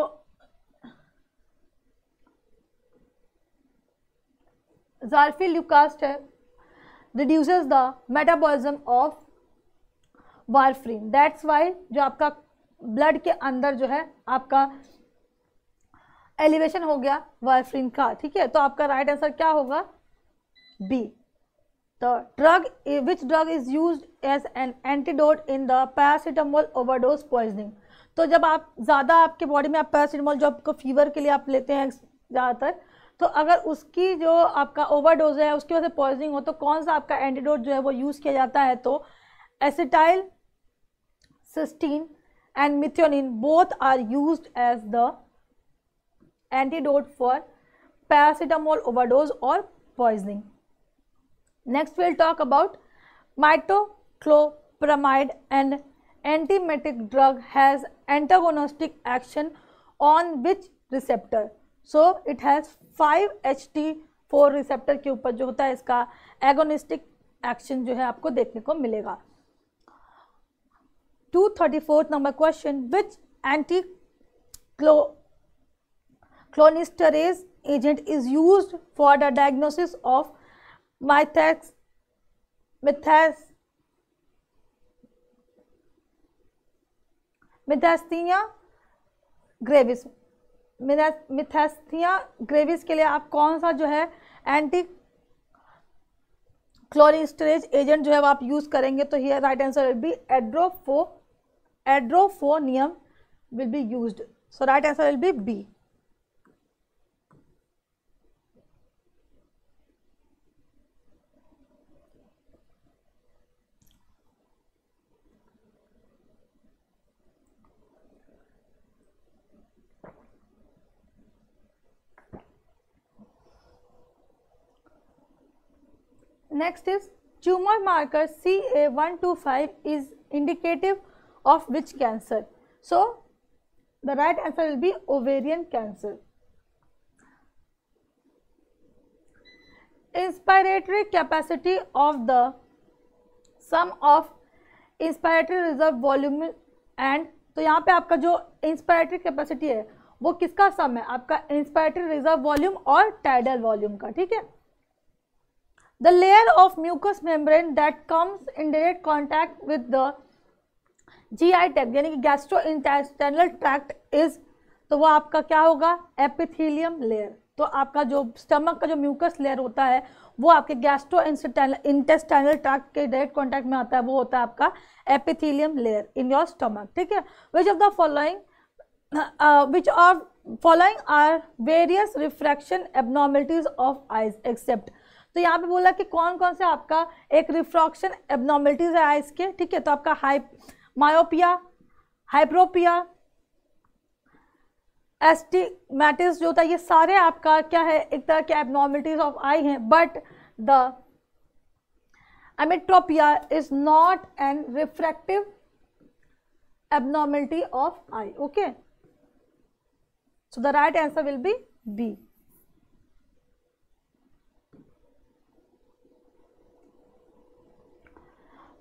zafirlukast है reduce the metabolism of warfarin that's why जो आपका ब्लड के अंदर जो है आपका एलिवेशन हो गया वारफ्रीन का ठीक है तो आपका राइट आंसर क्या होगा B the drug which drug is used as an antidote in the paracetamol overdose poisoning तो जब आप ज़्यादा आपके बॉडी में आप पैरासीटामोल जो आपको फीवर के लिए आप लेते हैं ज़्यादातर तो अगर उसकी जो आपका ओवरडोज है उसकी वजह से पॉइजनिंग हो तो कौन सा आपका एंटीडोट जो है वो यूज़ किया जाता है तो acetyl cysteine and methionine both are use as the antidote for paracetamol overdose और poisoning Next we will talk about mitoclopramide and antimetic drug has antagonistic action on which receptor. So it has 5HT4 receptor के ऊपर जो होता है इसका agonistic action जो है आपको देखने को मिलेगा 234 number question which anti clonisterase agent is used for the diagnosis of Mitex, Mithes, myasthenia gravis myasthenia gravis के लिए आप कौन सा जो है एंटी क्लोरिस्टरेज एजेंट जो है वो आप यूज़ करेंगे तो ये right answer will be edropho edrophonium will be used so right answer will be B next is tumour marker C A one two five is indicative of which cancer so the right answer will be ovarian cancer inspiratory capacity of the sum of inspiratory reserve volume and तो यहाँ पे आपका जो inspiratory capacity है वो किसका sum है आपका इंस्पायरेटरी रिजर्व वॉल्यूम और टाइडल वॉल्यूम का ठीक है the layer of mucous membrane that comes in direct contact with the G I टैप यानी कि गैस्ट्रो इंटेस्टनल ट्रैक्ट इज तो वह आपका क्या होगा एपिथीलियम लेयर तो आपका जो स्टमक का जो म्यूकस लेयर होता है वो आपके गैस्ट्रो इंटेस्टाइनल ट्रैक्ट के डायरेक्ट कॉन्टैक्ट में आता है वो होता है आपका epithelium layer in your stomach ठीक है which of the following which of following are various refraction abnormalities of eyes except तो यहाँ पे बोला कि कौन कौन से आपका एक रिफ्रॉक्शन एबनॉर्मलिटीज है आइज के ठीक है तो आपका हाइप मायोपिया हाइप्रोपिया एस्टिमेटिस जो होता है ये सारे आपका क्या है एक तरह के एबनॉर्मलिटीज ऑफ आई हैं but the emmetropia is not an refractive abnormality of eye okay so the right answer will be B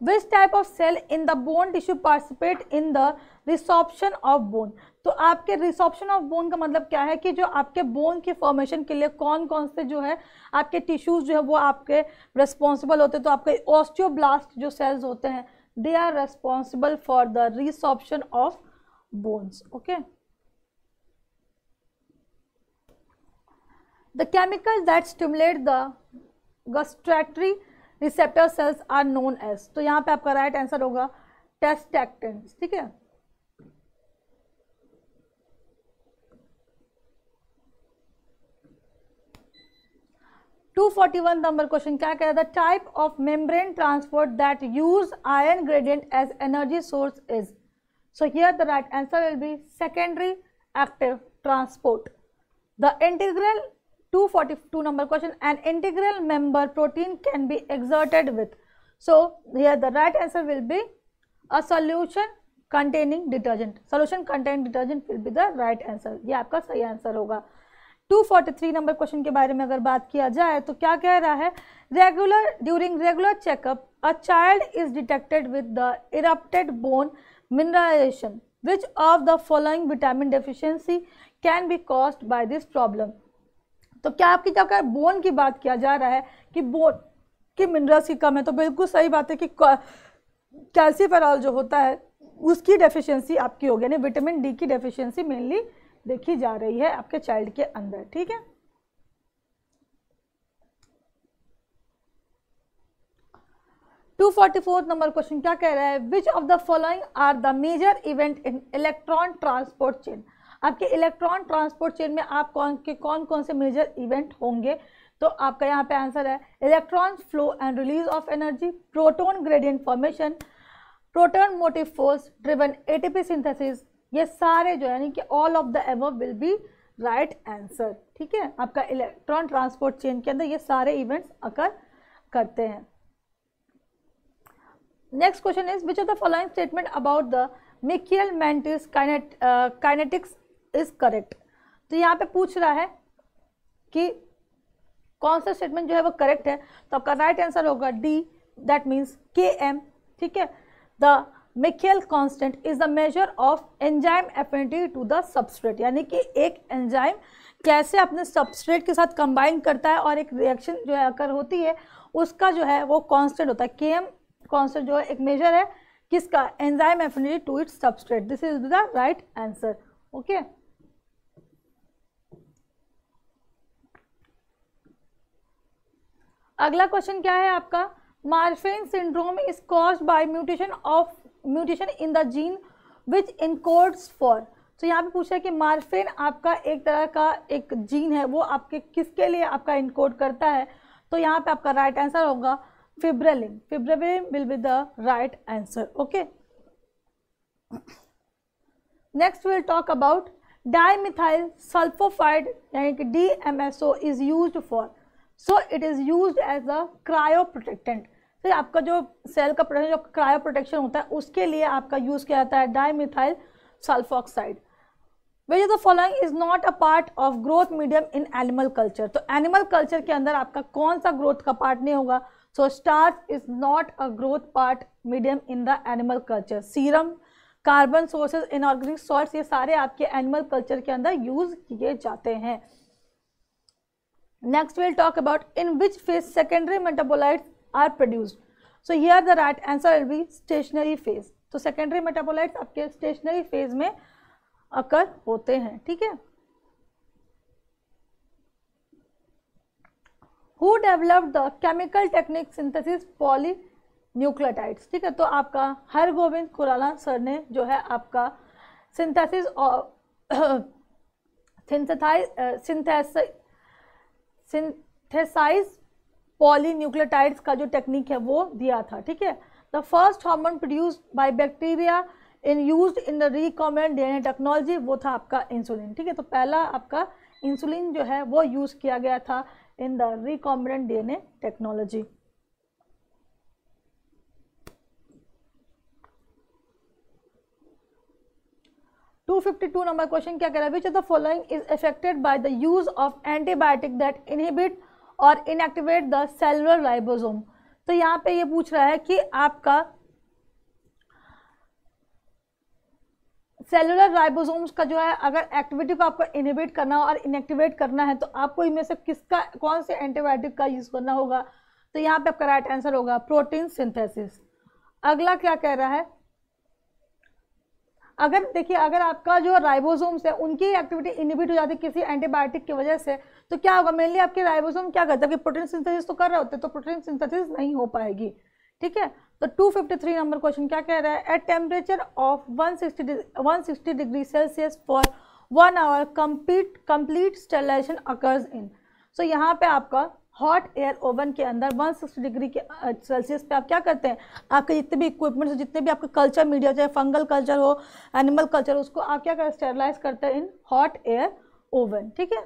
which type of cell in the bone tissue participate in the resorption of bone तो आपके रिसॉप्शन of bone का मतलब क्या है कि जो आपके bone की फॉर्मेशन के लिए कौन कौन से जो है आपके टिश्यूज़ जो है वो आपके रिस्पॉन्सिबल होते हैं तो आपके ऑस्टियोब्लास्ट जो सेल्स होते हैं they are responsible for the resorption of bones okay the chemical that stimulate the gustatory receptor cells are known as तो यहाँ पे आपका राइट आंसर होगा टेस्टेक्टेंस ठीक है two forty one number question क्या कह रहा था type of membrane transport that use iron gradient as energy source is so here the right answer will be secondary active transport the integral 242 number question an integral member protein can be exerted with so here the right answer will be a solution containing detergent solution containing detergent will be the right answer ये आपका सही answer होगा 243 number question के बारे में अगर बात किया जाए तो क्या कह रहा है regular during regular checkup a child is detected with the erupted bone mineralization which of the following vitamin deficiency can be caused by this problem तो क्या आपकी क्या क्या बोन की बात किया जा रहा है कि बोन की मिनरल्स की कम है तो बिल्कुल सही बात है कि कैल्सीफेरॉल जो होता है उसकी डेफिशिएंसी आपकी होगी यानी विटामिन डी की डेफिशिएंसी मेनली देखी जा रही है आपके चाइल्ड के अंदर ठीक है two forty fourth number question क्या कह रहा है which of the following are the major event in electron transport chain आपके इलेक्ट्रॉन ट्रांसपोर्ट चेन में आप कौन के कौन कौन से मेजर इवेंट होंगे तो आपका यहाँ पे आंसर है electron flow and release of energy proton gradient formation proton motive force driven ATP synthesis ये सारे जो यानी कि all of the above will be right answer ठीक है आपका इलेक्ट्रॉन ट्रांसपोर्ट चेन के अंदर ये सारे इवेंट्स अकर करते हैं next question is which of the following statement about the Michaelis Menten kinetics is correct तो यहाँ पे पूछ रहा है कि कौन सा स्टेटमेंट जो है वो करेक्ट है तो आपका राइट आंसर होगा D that means K M ठीक है the Michaelis constant is the measure of enzyme affinity to the substrate यानी कि एक एंजाइम कैसे अपने सबस्ट्रेट के साथ कंबाइन करता है और एक रिएक्शन जो है अगर होती है उसका जो है वो कॉन्स्टेंट होता है के एम कॉन्स्टेंट जो है एक मेजर है किसका enzyme affinity to its substrate this is the right answer okay अगला क्वेश्चन क्या है आपका Marfan syndrome is cause by mutation of mutation in the gene which encodes for तो यहाँ पे पूछा है कि मार्फेन आपका एक तरह का एक जीन है वो आपके किसके लिए आपका इनकोड करता है तो यहाँ पे आपका राइट right आंसर होगा fibrillin fibrillin will be the right answer okay next will talk about dimethyl sulfoxide यानी कि D M S O is use for so it is use as a cryoprotectant फिर आपका जो cell का protection जो cryo protection होता है उसके लिए आपका यूज़ किया जाता है dimethyl sulfoxide which the following is not a part of growth medium in animal culture तो एनिमल कल्चर के अंदर आपका कौन सा ग्रोथ का पार्ट नहीं होगा so starch is not a growth part medium in the animal culture serum carbon sources inorganic salt ये सारे आपके एनिमल कल्चर के अंदर यूज किए जाते हैं next will talk about in which phase secondary metabolite are produced so ये are the right answer will be stationary phase तो सेकेंडरी मेटाबोलाइट आपके स्टेशनरी फेज में अकर होते हैं ठीक है who developed the chemical technique synthesis polynucleotides ठीक है तो आपका हर गोविंद खुराना सर ने जो है आपका सिंथेसिस और सिंथेसिस सिंथेसाइज पॉलीन्यूक्लियोटाइड्स का जो टेक्निक है वो दिया था ठीक है the first hormone produce by bacteria in use in the recombinant DNA technology वो था आपका इंसुलिन ठीक है तो पहला आपका इंसुलिन जो है वो यूज़ किया गया था in the N A technology 252 number question क्या कह रहा है which of the following is affected by the use of antibiotic that inhibit or inactivate the cellular ribosome तो यहाँ पे ये पूछ रहा है कि आपका सेलुलर राइबोसोम्स का जो है अगर एक्टिविटी को आपको इनहिबिट करना और इनएक्टिवेट करना है तो आपको इनमें से किसका कौन से एंटीबायोटिक का यूज़ करना होगा तो यहाँ पे आपका राइट आंसर होगा प्रोटीन सिंथेसिस अगला क्या कह रहा है अगर देखिए अगर आपका जो राइबोसोम्स है उनकी एक्टिविटी इनिबिट हो जाती है किसी एंटीबायोटिक की वजह से तो क्या होगा मेनली आपके राइबोसोम क्या करते हैं कि प्रोटीन सिंथेसिस तो कर रहे होते हैं तो प्रोटीन सिंथेसिस नहीं हो पाएगी ठीक है तो 253 नंबर क्वेश्चन क्या कह रहा है at temperature of 160 160 degree Celsius for one hour complete complete sterilization occurs in so यहाँ पे आपका हॉट एयर ओवन के अंदर 160 डिग्री के सेल्सियस पे आप क्या करते हैं आपके जितने भी इक्विपमेंट्स जितने भी आपके कल्चर मीडिया चाहे फंगल कल्चर हो एनिमल कल्चर हो उसको आप क्या करें स्टेरलाइज करते हैं इन हॉट एयर ओवन ठीक है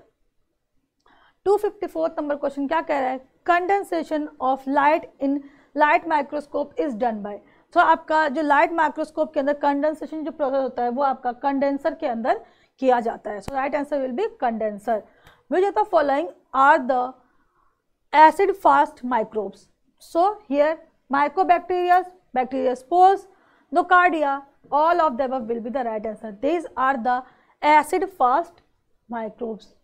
two fifty fourth number question क्या कह रहा है condensation of light in light microscope is done by so आपका जो लाइट माइक्रोस्कोप के अंदर कंडेंसेशन जो प्रोसेस होता है वो आपका कंडेंसर के अंदर किया जाता है so right answer will be condenser which of the following are the acid fast microbes. So here mycobacteria, bacteria spores, nocardia, all of them will be the right answer. These are the acid fast microbes.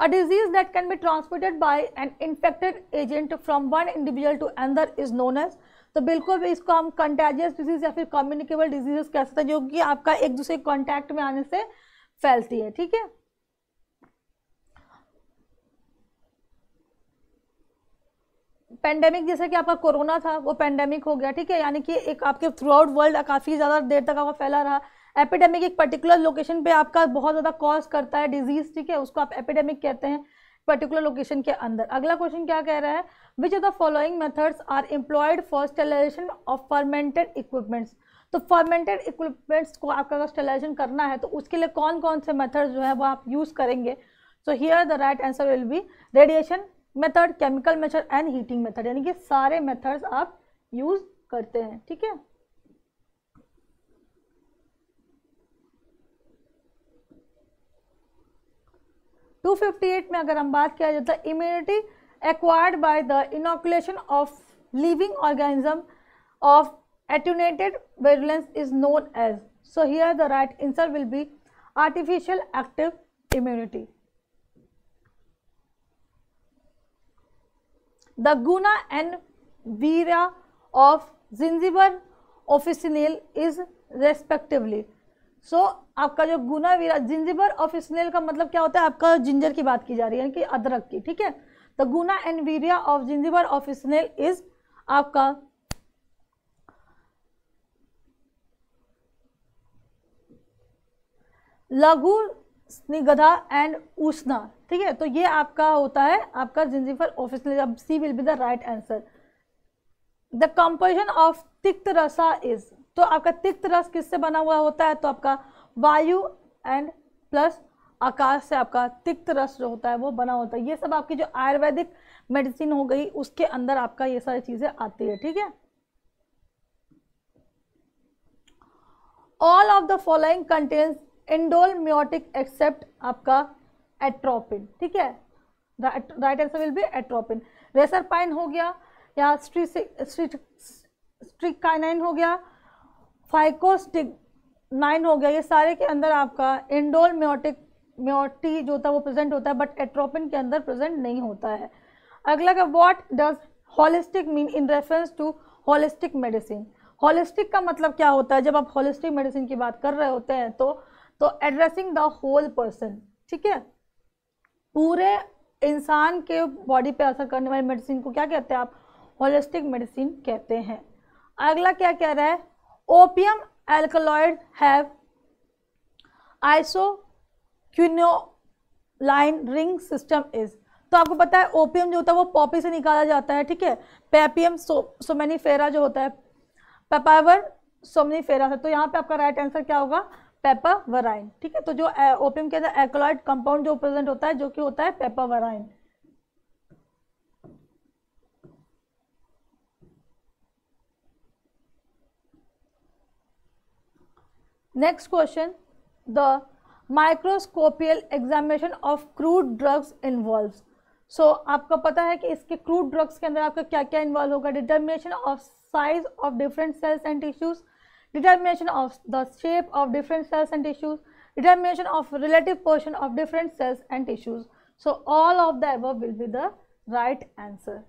A disease that can be transmitted by an infected agent from one individual to another is known as तो बिल्कुल भी इसको हम contagious disease या फिर communicable diseases कह सकते हैं जो कि आपका एक दूसरे कॉन्टैक्ट में आने से फैलती है ठीक है पेंडेमिक जैसे कि आपका कोरोना था वो पेंडेमिक हो गया ठीक है यानी कि एक आपके थ्रू आउट वर्ल्ड काफ़ी ज़्यादा देर तक आपका फैला रहा एपिडेमिक एक पर्टिकुलर लोकेशन पे आपका बहुत ज़्यादा कॉज करता है डिजीज़ ठीक है उसको आप एपिडेमिक कहते हैं पर्टिकुलर लोकेशन के अंदर अगला क्वेश्चन क्या कह रहा है which of the following methods are employed for sterilization of fermented equipments तो फर्मेंटेड इक्विपमेंट्स को आपका अगर स्टेलाइजेशन करना है तो उसके लिए कौन कौन से मेथड जो है वो आप यूज़ करेंगे so here the right answer will be radiation method chemical method and heating method यानी कि सारे मेथड्स आप यूज़ करते हैं ठीक है 258 में अगर हम बात किया जाए the immunity acquired by the of of living organism attenuated virulence is known as so here the right answer will be artificial active immunity the guna and vira of zingiber officinal is respectively so आपका जो गुना वीरा जिंजिबर of snail का मतलब क्या होता है आपका ginger की बात की जा रही है कि अदरक की ठीक है the guna and virya of Zingiber officinale is आपका लघु स्निग्धा एंड उष्णा ठीक है तो ये आपका होता है आपका जिंजिफर ऑफिसनल अब C will be the right answer the composition of tikta rasa is तो आपका तिक्त रस किससे बना हुआ होता है तो आपका वायु एंड प्लस आकाश से आपका तिक्त रस जो होता है वो बना होता है ये सब आपकी जो आयुर्वेदिक मेडिसिन हो गई उसके अंदर आपका ये सारी चीज़ें आती है ठीक है all of the following contains indole moiety except आपका एट्रोपिन ठीक है right answer will be atropine reserpine हो गया या स्ट्रिकाइनाइन हो गया फाइकोस्टिक नाइन हो गया ये सारे के अंदर आपका इंडोल म्योटिक म्योटी जो होता है वो प्रेजेंट होता है बट एट्रोपिन के अंदर प्रेजेंट नहीं होता है अगला का what does holistic mean in reference to holistic medicine holistic का मतलब क्या होता है जब आप हॉलिस्टिक मेडिसिन की बात कर रहे होते हैं तो तो एड्रेसिंग द होल पर्सन ठीक है पूरे इंसान के बॉडी पे असर करने वाली मेडिसिन को क्या कहते हैं आप होलिस्टिक मेडिसिन कहते हैं अगला क्या कह रहा है opium alkaloid have isoquinoline ring system is तो आपको पता है ओपियम जो होता है वो पॉपी से निकाला जाता है ठीक है पेपीएम सो फेरा जो होता है पेपावर फेरा से तो यहाँ पे आपका राइट आंसर क्या होगा पेपावराइन ठीक है तो जो ओपियम के अंदर एक्लॉइड कंपाउंड जो प्रेजेंट होता है जो कि होता है पेपावराइन Next question, the microscopical examination of crude drugs involves. So, आपका पता है कि इसके crude drugs के अंदर आपका क्या-क्या involve होगा? Determination of size of different cells and tissues, determination of the shape of different cells and tissues, determination of relative portion of different cells and tissues. So, all of the above will be the right answer.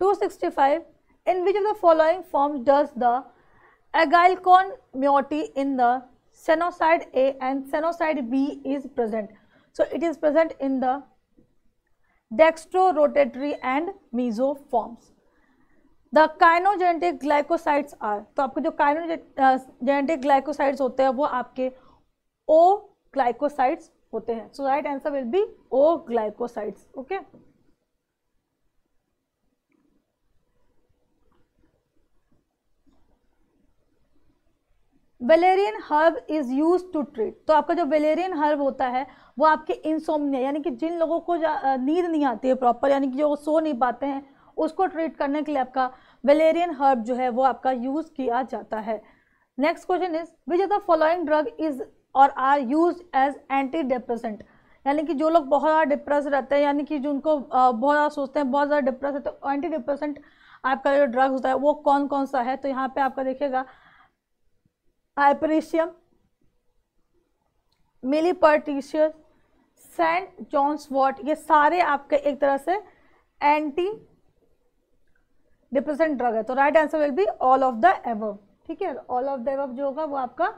265, in which of the following forms does the aglycone moiety in the sennoside A and sennoside B is present so it is present in the dextrorotatory and meso forms the cyanogenetic glycosides are तो आपके जो काइनोजेनेटिक glycosides uh, होते हैं वो आपके ओ glycosides होते हैं so right answer will be O glycosides okay valerian herb is use to treat तो आपका जो वेलेरियन हर्ब होता है वो आपके इंसोमिया यानी कि जिन लोगों को नींद नहीं आती है प्रॉपर यानी कि जो सो नहीं पाते हैं उसको ट्रीट करने के लिए आपका वेलेरियन हर्ब जो है वो आपका यूज़ किया जाता है next question is which the following drug is or are use as antidepressant यानी कि जो लोग बहुत ज़्यादा डिप्रेस रहते हैं यानी कि जिनको बहुत ज़्यादा सोचते हैं बहुत ज़्यादा डिप्रेस रहते हैं एंटी तो डिप्रेसेंट आपका जो ड्रग होता है वो कौन कौन सा है तो यहाँ पे आपका देखिएगा आइपरेशियम मिलीपर्टिशियस सेंट जॉन्स वॉट ये सारे आपके एक तरह से एंटी डिप्रेसेंट ड्रग है तो right answer will be all of the above ठीक है ऑल ऑफ द एवव जो होगा वो आपका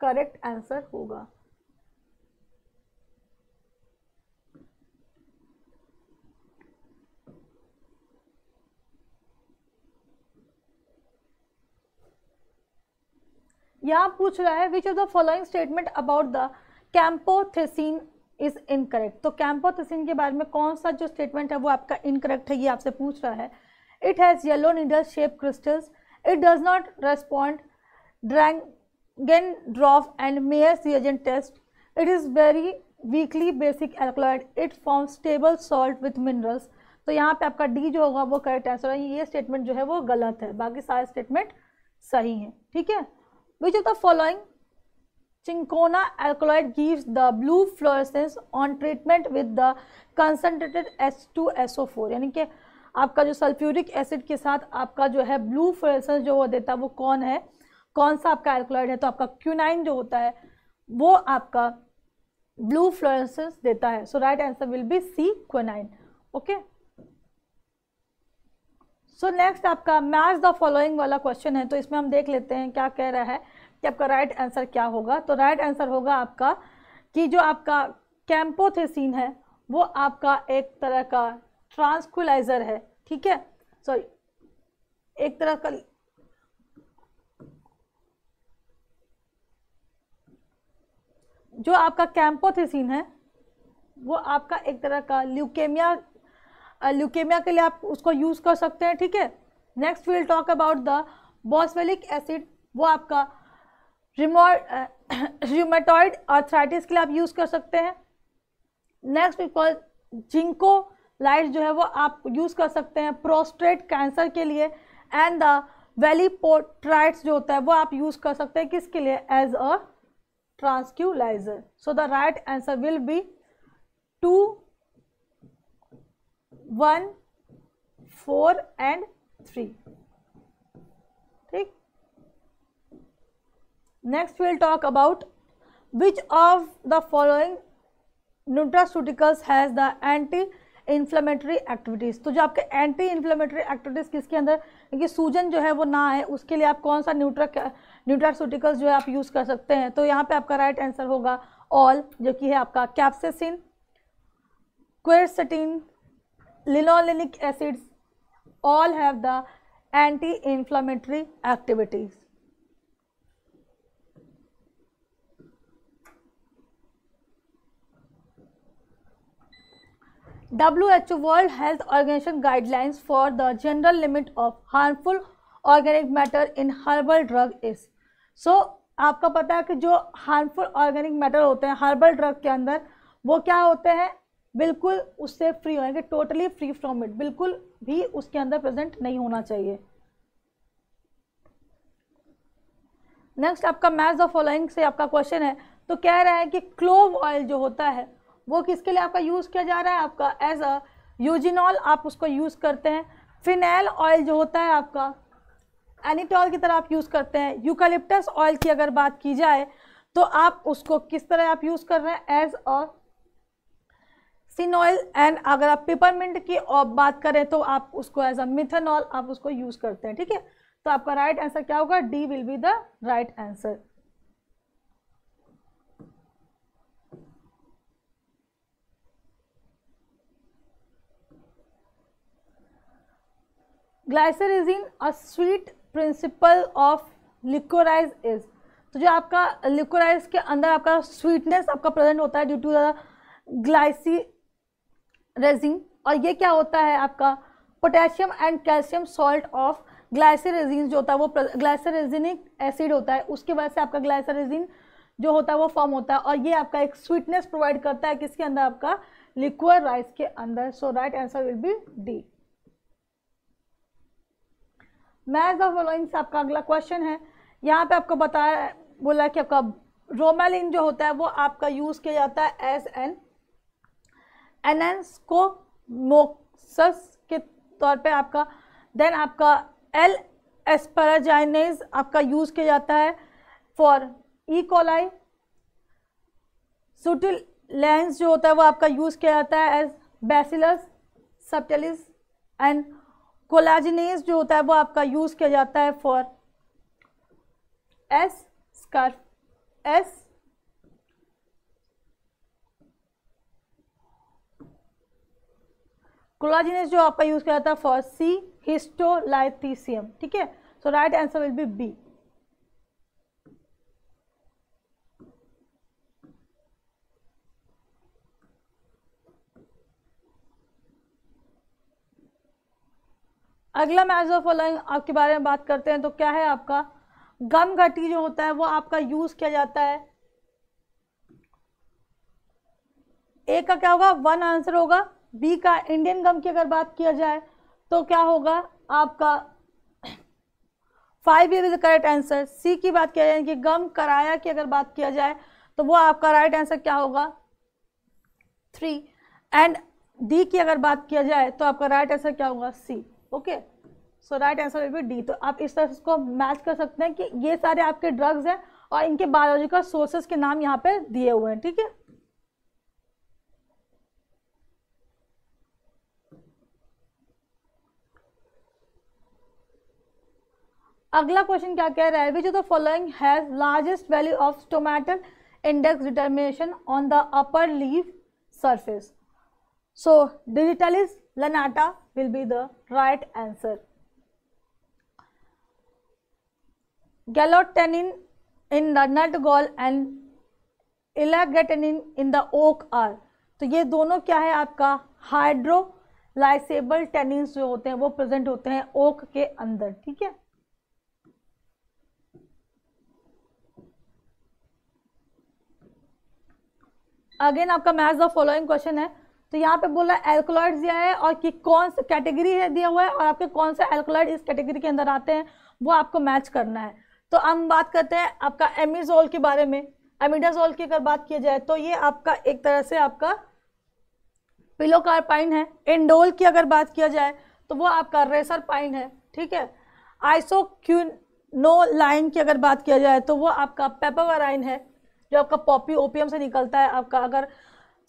करेक्ट आंसर होगा यहाँ पूछ रहा है which of the following statement about the camptothecin is incorrect तो कैंपोथेसिन के बारे में कौन सा जो स्टेटमेंट है वो आपका इनकरेक्ट है ये आपसे पूछ रहा है it has yellow needle shape crystals it does not respond Dragendorff and Mayer season test it is very weakly basic alkaloid it form stable salt with minerals तो यहाँ पे आपका डी जो होगा वो करेक्ट आंसर है ये statement जो है वो गलत है बाकी सारे स्टेटमेंट सही हैं ठीक है Which of the following Chincona alkaloid gives the blue fluorescence on treatment with the concentrated H2SO4 यानी कि आपका जो सल्फ्यूरिक एसिड के साथ आपका जो है ब्लू फ्लोरसेंस जो वो देता है वो कौन है कौन सा आपका एल्कोलाइड है तो आपका क्यूनाइन जो होता है वो आपका ब्लू फ्लोरेसेंस देता है so right answer will be C quinine okay so next आपका मैच द फॉलोइंग वाला क्वेश्चन है तो इसमें हम देख लेते हैं क्या कह रहा है कि आपका राइट right आंसर क्या होगा तो राइट right आंसर होगा आपका कि जो आपका कैंपोथेसिन है वो आपका एक तरह का ट्रांसकुलाइजर है ठीक है सॉरी एक तरह का जो आपका कैंपोथेसिन है वो आपका एक तरह का ल्यूकेमिया ल्यूकेमिया के लिए आप उसको यूज़ कर सकते हैं ठीक है next will talk about the boswellic acid वो आपका रिमोटॉइड अर्थराइटिस के लिए आप यूज़ कर सकते हैं नेक्स्ट बिकॉज जिंको लाइट जो है वो आप यूज़ कर सकते हैं प्रोस्ट्रेट कैंसर के लिए एंड द वैली पोट्राइट्स जो होता है वो आप यूज़ कर सकते हैं किसके लिए as a tranquilliser so the right answer will be two one four and three ठीक next will talk about which of the following nutraceuticals has the anti inflammatory activities तो जो आपके एंटी इन्फ्लेमेटरी एक्टिविटीज़ किसके अंदर क्योंकि सूजन जो है वो ना आए उसके लिए आप कौन सा न्यूट्रा न्यूट्रास्यूटिकल्स जो है आप यूज़ कर सकते हैं तो यहाँ पे आपका राइट आंसर होगा ऑल जो कि है आपका capsaicin quercetin linolenic acids all have the anti-inflammatory activities. WHO World Health Organization guidelines for the general limit of harmful organic matter in herbal drug is so आपका पता है कि जो हार्मफुल ऑर्गेनिक मैटर होते हैं हर्बल ड्रग के अंदर वो क्या होते हैं बिल्कुल उससे फ्री होंगे टोटली फ्री फ्रॉम इट बिल्कुल भी उसके अंदर प्रेजेंट नहीं होना चाहिए नेक्स्ट आपका मैच द फॉलोइंग से आपका क्वेश्चन है तो कह रहा है कि क्लोव ऑयल जो होता है वो किसके लिए आपका यूज़ किया जा रहा है आपका एज अ यूजिनॉल आप उसको यूज़ करते हैं फिनेल ऑयल जो होता है आपका एनिटॉल की तरह आप यूज़ करते हैं यूकलिप्टस ऑयल की अगर बात की जाए तो आप उसको किस तरह आप यूज़ कर रहे हैं एज अ ऑयल एंड अगर आप पेपरमिंट की बात करें तो आप उसको एज अ मिथेनॉल आप उसको यूज करते हैं ठीक है तो आपका राइट आंसर क्या होगा D will be the right answer glycyrrhizin a sweet principle of liquorice is तो जो आपका लिक्वराइज के अंदर आपका स्वीटनेस आपका प्रेजेंट होता है due to the glycyrrhizin और ये क्या होता है आपका potassium and calcium salt of glycyrrhizin जो होता है वो ग्लाइसरेजिनिक एसिड होता है उसकी वजह से आपका ग्लाइसरेजिन जो होता है वो फॉर्म होता है और ये आपका एक स्वीटनेस प्रोवाइड करता है किसके अंदर आपका लिक्वर राइस के अंदर so right answer will be D match of followings आपका अगला क्वेश्चन है यहाँ पे आपको बताया बोला कि आपका रोमेलिन जो होता है वो आपका यूज़ किया जाता है एज एन एनएस के तौर पे आपका देन आपका एल एस्पराजाइनेज आपका यूज़ किया जाता है for E coli subtilisin जो होता है वो आपका यूज़ किया जाता है as Bacillus subtilis and collagenase जो होता है वो आपका यूज़ किया जाता है for S scarf S collagenase जो आपका यूज किया था फॉर सी हिस्टोलाइथीसियम ठीक है so right answer will be B अगला मैजोफोलाइन आपके बारे में बात करते हैं तो क्या है आपका गम घटी जो होता है वो आपका यूज किया जाता है एक का क्या होगा वन आंसर होगा बी का इंडियन गम की अगर बात किया जाए तो क्या होगा आपका five year is the correct answer C की बात किया जाए कि गम कराया की अगर बात किया जाए तो वो आपका राइट right आंसर क्या होगा थ्री एंड डी की अगर बात किया जाए तो आपका राइट right आंसर क्या होगा C okay so right answer will be D तो आप इस तरह इसको मैच कर सकते हैं कि ये सारे आपके ड्रग्स हैं और इनके बायोलॉजिकल सोर्सेज के नाम यहाँ पे दिए हुए हैं ठीक है अगला क्वेश्चन क्या कह रहा है which of the following has largest value of stomatal index determination on the upper leave surface so digitalis lanata will be the right answer gallotannin in the nut gall and elagatanin in the oak are तो ये दोनों क्या है आपका हाइड्रोलाइसेबल tannin जो होते हैं वो प्रेजेंट होते हैं ओक के अंदर ठीक है अगेन आपका मैच द फॉलोइंग क्वेश्चन है तो यहाँ पे बोला एल्कोलॉइड दिया है और कि कौन सा कैटेगरी है दिया हुआ है और आपके कौन से एल्कोलॉइड इस कैटेगरी के अंदर आते हैं वो आपको मैच करना है तो हम बात करते हैं आपका एमिजोल के बारे में एमिडाजोल की अगर बात की जाए तो ये आपका एक तरह से आपका पिलोकारपाइन है एंडोल की अगर बात किया जाए तो वो आपका रेसर पाइन है ठीक है आइसोक्यूनो लाइन की अगर बात किया जाए तो वो आपका पेपावराइन है जो आपका पॉपी ओपीएम से निकलता है आपका अगर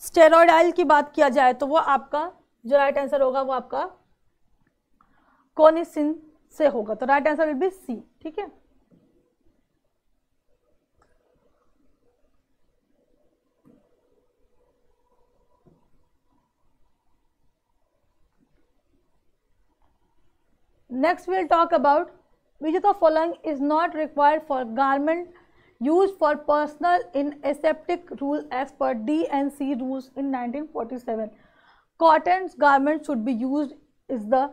स्टेरॉयड ऑयल की बात किया जाए तो वो आपका जो राइट आंसर होगा वो आपका कोनिसिन से होगा तो right answer will be C ठीक है next will talk about about which of is not required for required use for personal in aseptic rule as per D and C rules in 1947 cotton garment should be use is the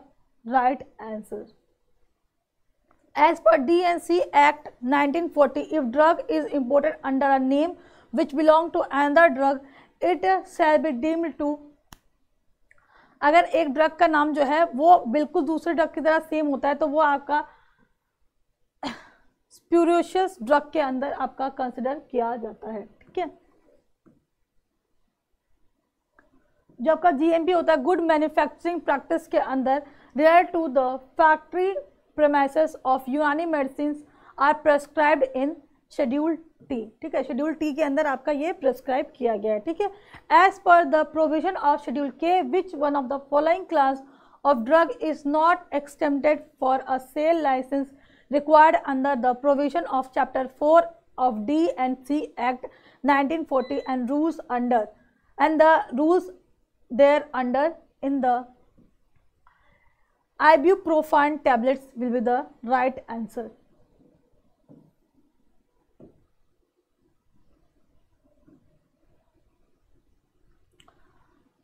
right answer as per dnc act 1940 if drug is imported under a name which belong to another drug it shall be deemed to अगर एक drug का नाम जो है वो बिल्कुल दूसरे drug की तरह सेम होता है तो वो आपका स्प्यूरोशियस ड्रग के अंदर आपका कंसिडर किया जाता है ठीक है जो आपका जीएमपी होता है गुड मैन्युफैक्चरिंग प्रैक्टिस के अंदर rare to the factory premise of Unani medicine are prescribed in schedule T ठीक है शेड्यूल टी के अंदर आपका ये प्रेस्क्राइब किया गया है ठीक है as per the provision of schedule K which one of the following class of drug is not extended for a sale licence required under the provision of Chapter 4 of D and C Act 1940 and rules under and the rules there under in the ibuprofen tablets will be the right answer.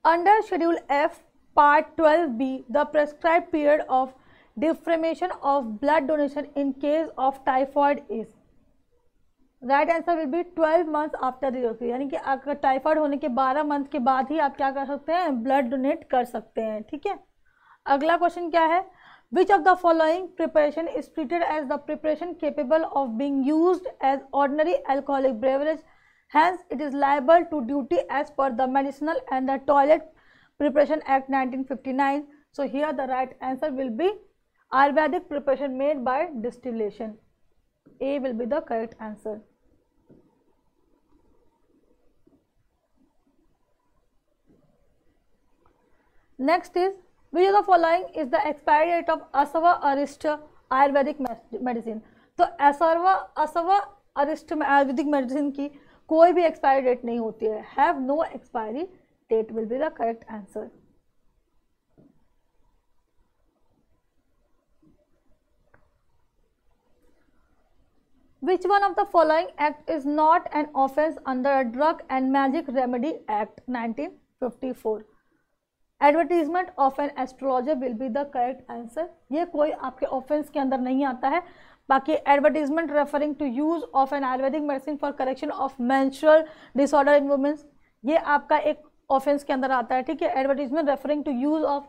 Under Schedule F, Part 12b, the prescribed period of deferment of blood donation in case of typhoid is right answer will be twelve month after delivery यानी कि अगर typhoid होने के बारह month के बाद ही आप क्या कर सकते हैं ब्लड डोनेट कर सकते हैं ठीक है अगला क्वेश्चन क्या है which of the following preparation is treated as the preparation capable of being use as ordinary alcoholic beverage hence it is liable to duty as per the medicinal and the toilet preparation act nineteen fifty nine so here the right answer will be Ayurvedic preparation made by distillation A will be the correct answer next is which is the following is the expiry date of असव अरिस्ट Ayurvedic medicine तो asava असव अरिस्ट Ayurvedic medicine की कोई भी expiry date नहीं होती है have no expiry date will be the correct answer which one of the following act is not an offence under drug and magic remedy act nineteen fifty four advertisement of an astrologer will be the correct answer ये कोई आपके offence के अंदर नहीं आता है बाकी advertisement referring to use of an Ayurvedic medicine for correction of menstrual disorder in womens ये आपका एक ऑफेंस के अंदर आता है ठीक है advertisement referring to use of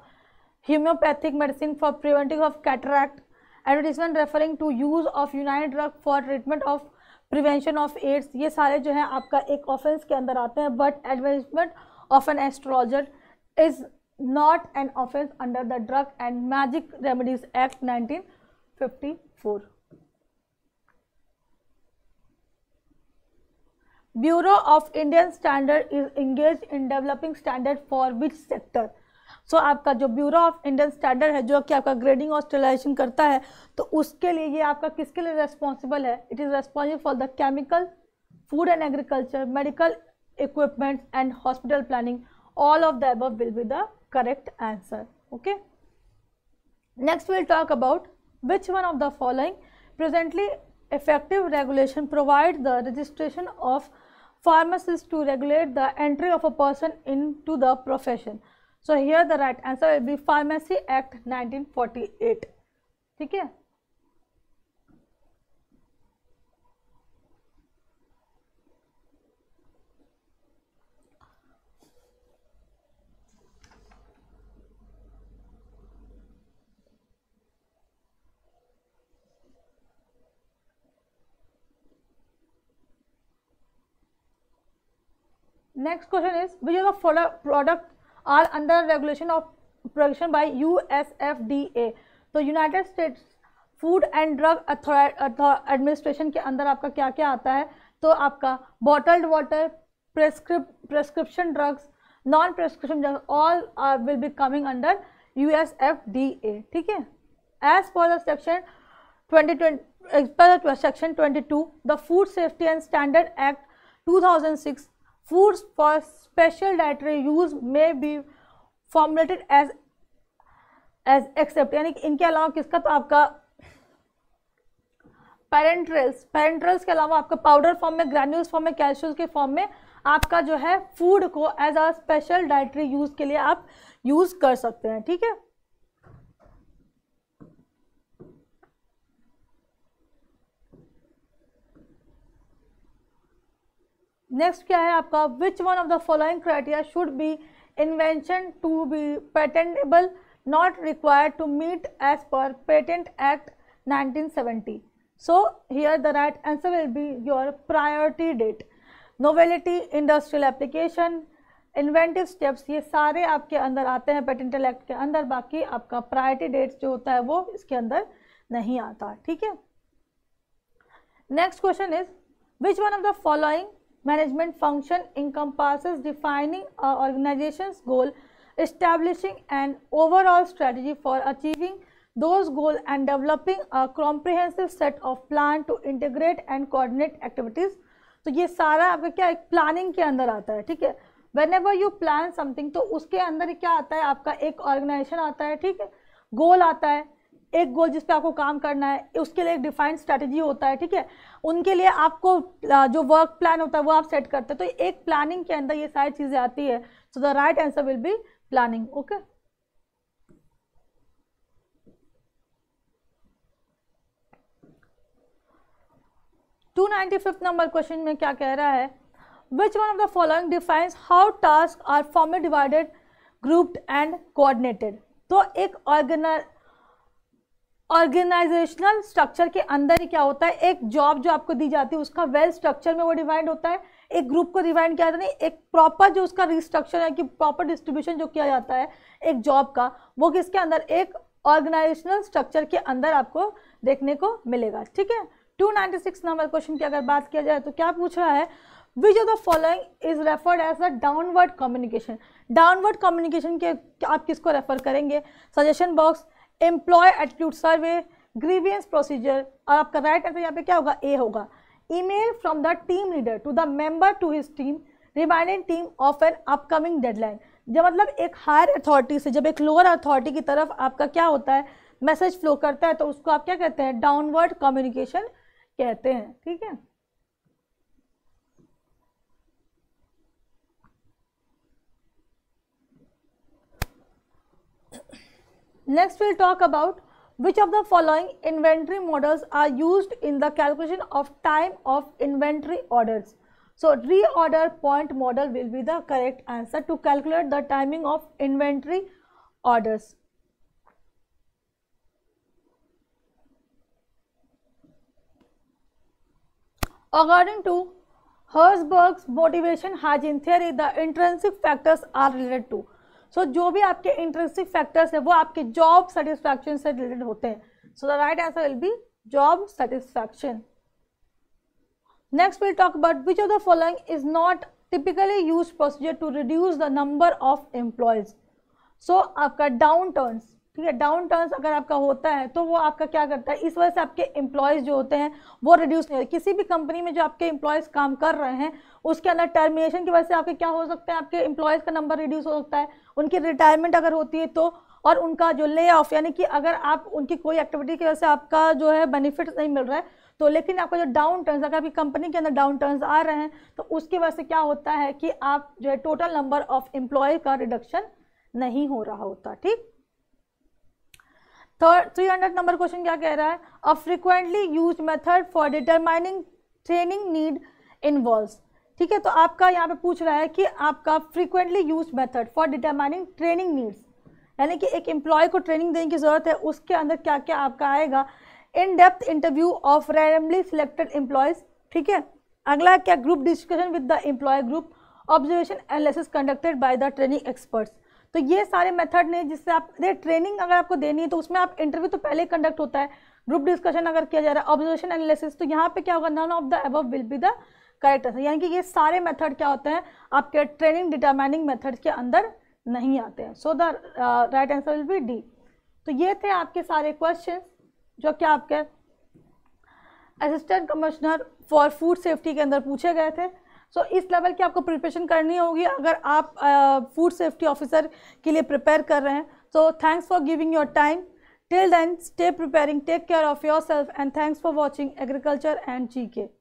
homeopathic medicine for preventing of cataract advertisement referring to use of unite drug for treatment of prevention of AIDS ये सारे जो है आपका एक ऑफेंस के अंदर आते हैं but advertisement of an astrologer is not an offence under the drug and magic remedies act nineteen fifty four bureau of Indian standard is engage in developing standard for which sector so आपका जो bureau of Indian standard है जो कि आपका grading और sterilisation करता है तो उसके लिए ये आपका किसके लिए रेस्पॉन्सिबल है it is responsible for the chemical food and agriculture medical equipment and hospital planning all of the above will be the correct answer okay next will talk about one of the following presently effective regulation provide the registration of pharmacist to regulate the entry of a person in to the profession so here the right answer will be pharmacy act 1948 ठीक है next question is which is the follow product are under regulation of production by U S F D A तो united states food and drug administration के अंदर आपका क्या क्या आता है तो आपका bottled water prescrip prescription drugs non prescription drugs all will be coming under U S F D A ठीक है as per section twenty 2020 as per the section 22 the food safety and standard act food for special dietary use may be formulated as as except यानी इनके अलावा किसका तो आपका parenterals parenterals के अलावा आपका पाउडर फॉर्म में ग्रैन्यूल्स फॉर्म में कैल्शियम के फॉर्म में आपका जो है फूड को as a special dietary use के लिए आप यूज़ कर सकते हैं ठीक है नेक्स्ट क्या है आपका which one of the following criteria should be invention to be patentable not required to meet as per patent act 1970 so here the right answer will be your priority date novelty industrial application inventive steps ये सारे आपके अंदर आते हैं पेटेंटल act के अंदर बाकी आपका प्रायोरिटी डेट जो होता है वो इसके अंदर नहीं आता ठीक है next question is which one of the following Management function encompasses defining an organization's goal, establishing an overall strategy for achieving those goals and developing a comprehensive set of plan to integrate and coordinate activities. तो ये सारा आपका क्या एक planning के अंदर आता है ठीक है whenever you plan something तो उसके अंदर क्या आता है आपका एक ऑर्गेनाइजेशन आता है ठीक है गोल आता है एक गोल जिस पे आपको काम करना है उसके लिए एक डिफाइंड स्ट्रेटजी होता है ठीक है उनके लिए आपको जो वर्क प्लान होता है वो आप सेट करते हैं तो एक प्लानिंग के अंदर ये सारी चीज़ें आती है so the right answer will be planning okay two ninety fifth number question में क्या कह रहा है which one of the following defines how task are formally divided grouped and coordinated तो एक ऑर्गेनाइज ऑर्गेनाइजेशनल स्ट्रक्चर के अंदर ही क्या होता है एक जॉब जो आपको दी जाती है उसका वेल well स्ट्रक्चर में वो डिवाइड होता है एक ग्रुप को डिवाइड किया जाता है एक प्रॉपर जो उसका रिस्ट्रक्चर है कि प्रॉपर डिस्ट्रीब्यूशन जो किया जाता है एक जॉब का वो किसके अंदर एक ऑर्गेनाइजेशनल स्ट्रक्चर के अंदर आपको देखने को मिलेगा ठीक है 296 नंबर क्वेश्चन की अगर बात किया जाए तो क्या पूछ रहा है which of the following is referred as a downward communication downward communication के आप किसको रेफर करेंगे suggestion box employ attitude survey grievance procedure और आपका राइट आंसर यहाँ पे क्या होगा ए होगा email from the team leader to the member to his team reminding team of an upcoming deadline जब मतलब एक हायर अथॉरिटी से जब एक लोअर अथॉरिटी की तरफ आपका क्या होता है मैसेज फ्लो करता है तो उसको आप क्या कहते हैं डाउनवर्ड कम्युनिकेशन कहते हैं ठीक है Next we will talk about which of the following inventory models are used in the calculation of time of inventory orders. So reorder point model will be the correct answer to calculate the timing of inventory orders. According to Herzberg's motivation hygiene theory, the intrinsic factors are related to so so, जो भी आपके interesting factors है वो आपके job satisfaction से related होते हैं so the right answer will be job satisfaction next will talk about which of the following is not typically use procedure to reduce the number of employees so आपका down turns ठीक है down turns अगर आपका होता है तो वो आपका क्या करता है इस वजह से आपके एम्प्लॉयज़ जो होते हैं वो रिड्यूस नहीं होते किसी भी कंपनी में जो आपके एम्प्लॉयज़ काम कर रहे हैं उसके अंदर टर्मिनेशन की वजह से आपके क्या हो सकता है आपके एम्प्लॉयज़ का नंबर रिड्यूस हो सकता है उनकी रिटायरमेंट अगर होती है तो और उनका जो ले ऑफ यानी कि अगर आप उनकी कोई एक्टिविटी की वजह से आपका जो है बेनिफिट नहीं मिल रहा है तो लेकिन आपका जो डाउन टर्न्स अगर आपकी कंपनी के अंदर डाउन टर्न्स आ रहे हैं तो उसकी वजह से क्या होता है कि आप जो है टोटल नंबर ऑफ एम्प्लॉय का रिडक्शन नहीं हो रहा होता ठीक third three hundred number question क्या कह रहा है a frequently use method for determining training need involve ठीक है तो आपका यहाँ पे पूछ रहा है कि आपका frequently use method for determining training needs यानी कि एक एम्प्लॉय को ट्रेनिंग देने की ज़रूरत है उसके अंदर क्या क्या आपका आएगा in depth interview of randomly selected employees ठीक है अगला क्या group discussion with the employ group observation analysis conducted by the training experts तो ये सारे मेथड ने जिससे आप ट्रेनिंग अगर आपको देनी है तो उसमें आप इंटरव्यू तो पहले कंडक्ट होता है ग्रुप डिस्कशन अगर किया जा रहा है ऑब्जर्वेशन एनालिसिस तो यहाँ पे क्या होगा none of the above will be the correct answer यानी कि ये सारे मेथड क्या होते हैं आपके ट्रेनिंग डिटर्माइनिंग मेथड्स के अंदर नहीं आते हैं so the right answer will be D तो ये थे आपके सारे क्वेश्चन जो क्या आपके assistant commissioner for food safety के अंदर पूछे गए थे सो so, इस लेवल की आपको प्रिपरेशन करनी होगी अगर आप फूड सेफ्टी ऑफिसर के लिए प्रिपेयर कर रहे हैं so thanks for giving your time till then stay preparing take care of yourself and thanks for watching agriculture and G के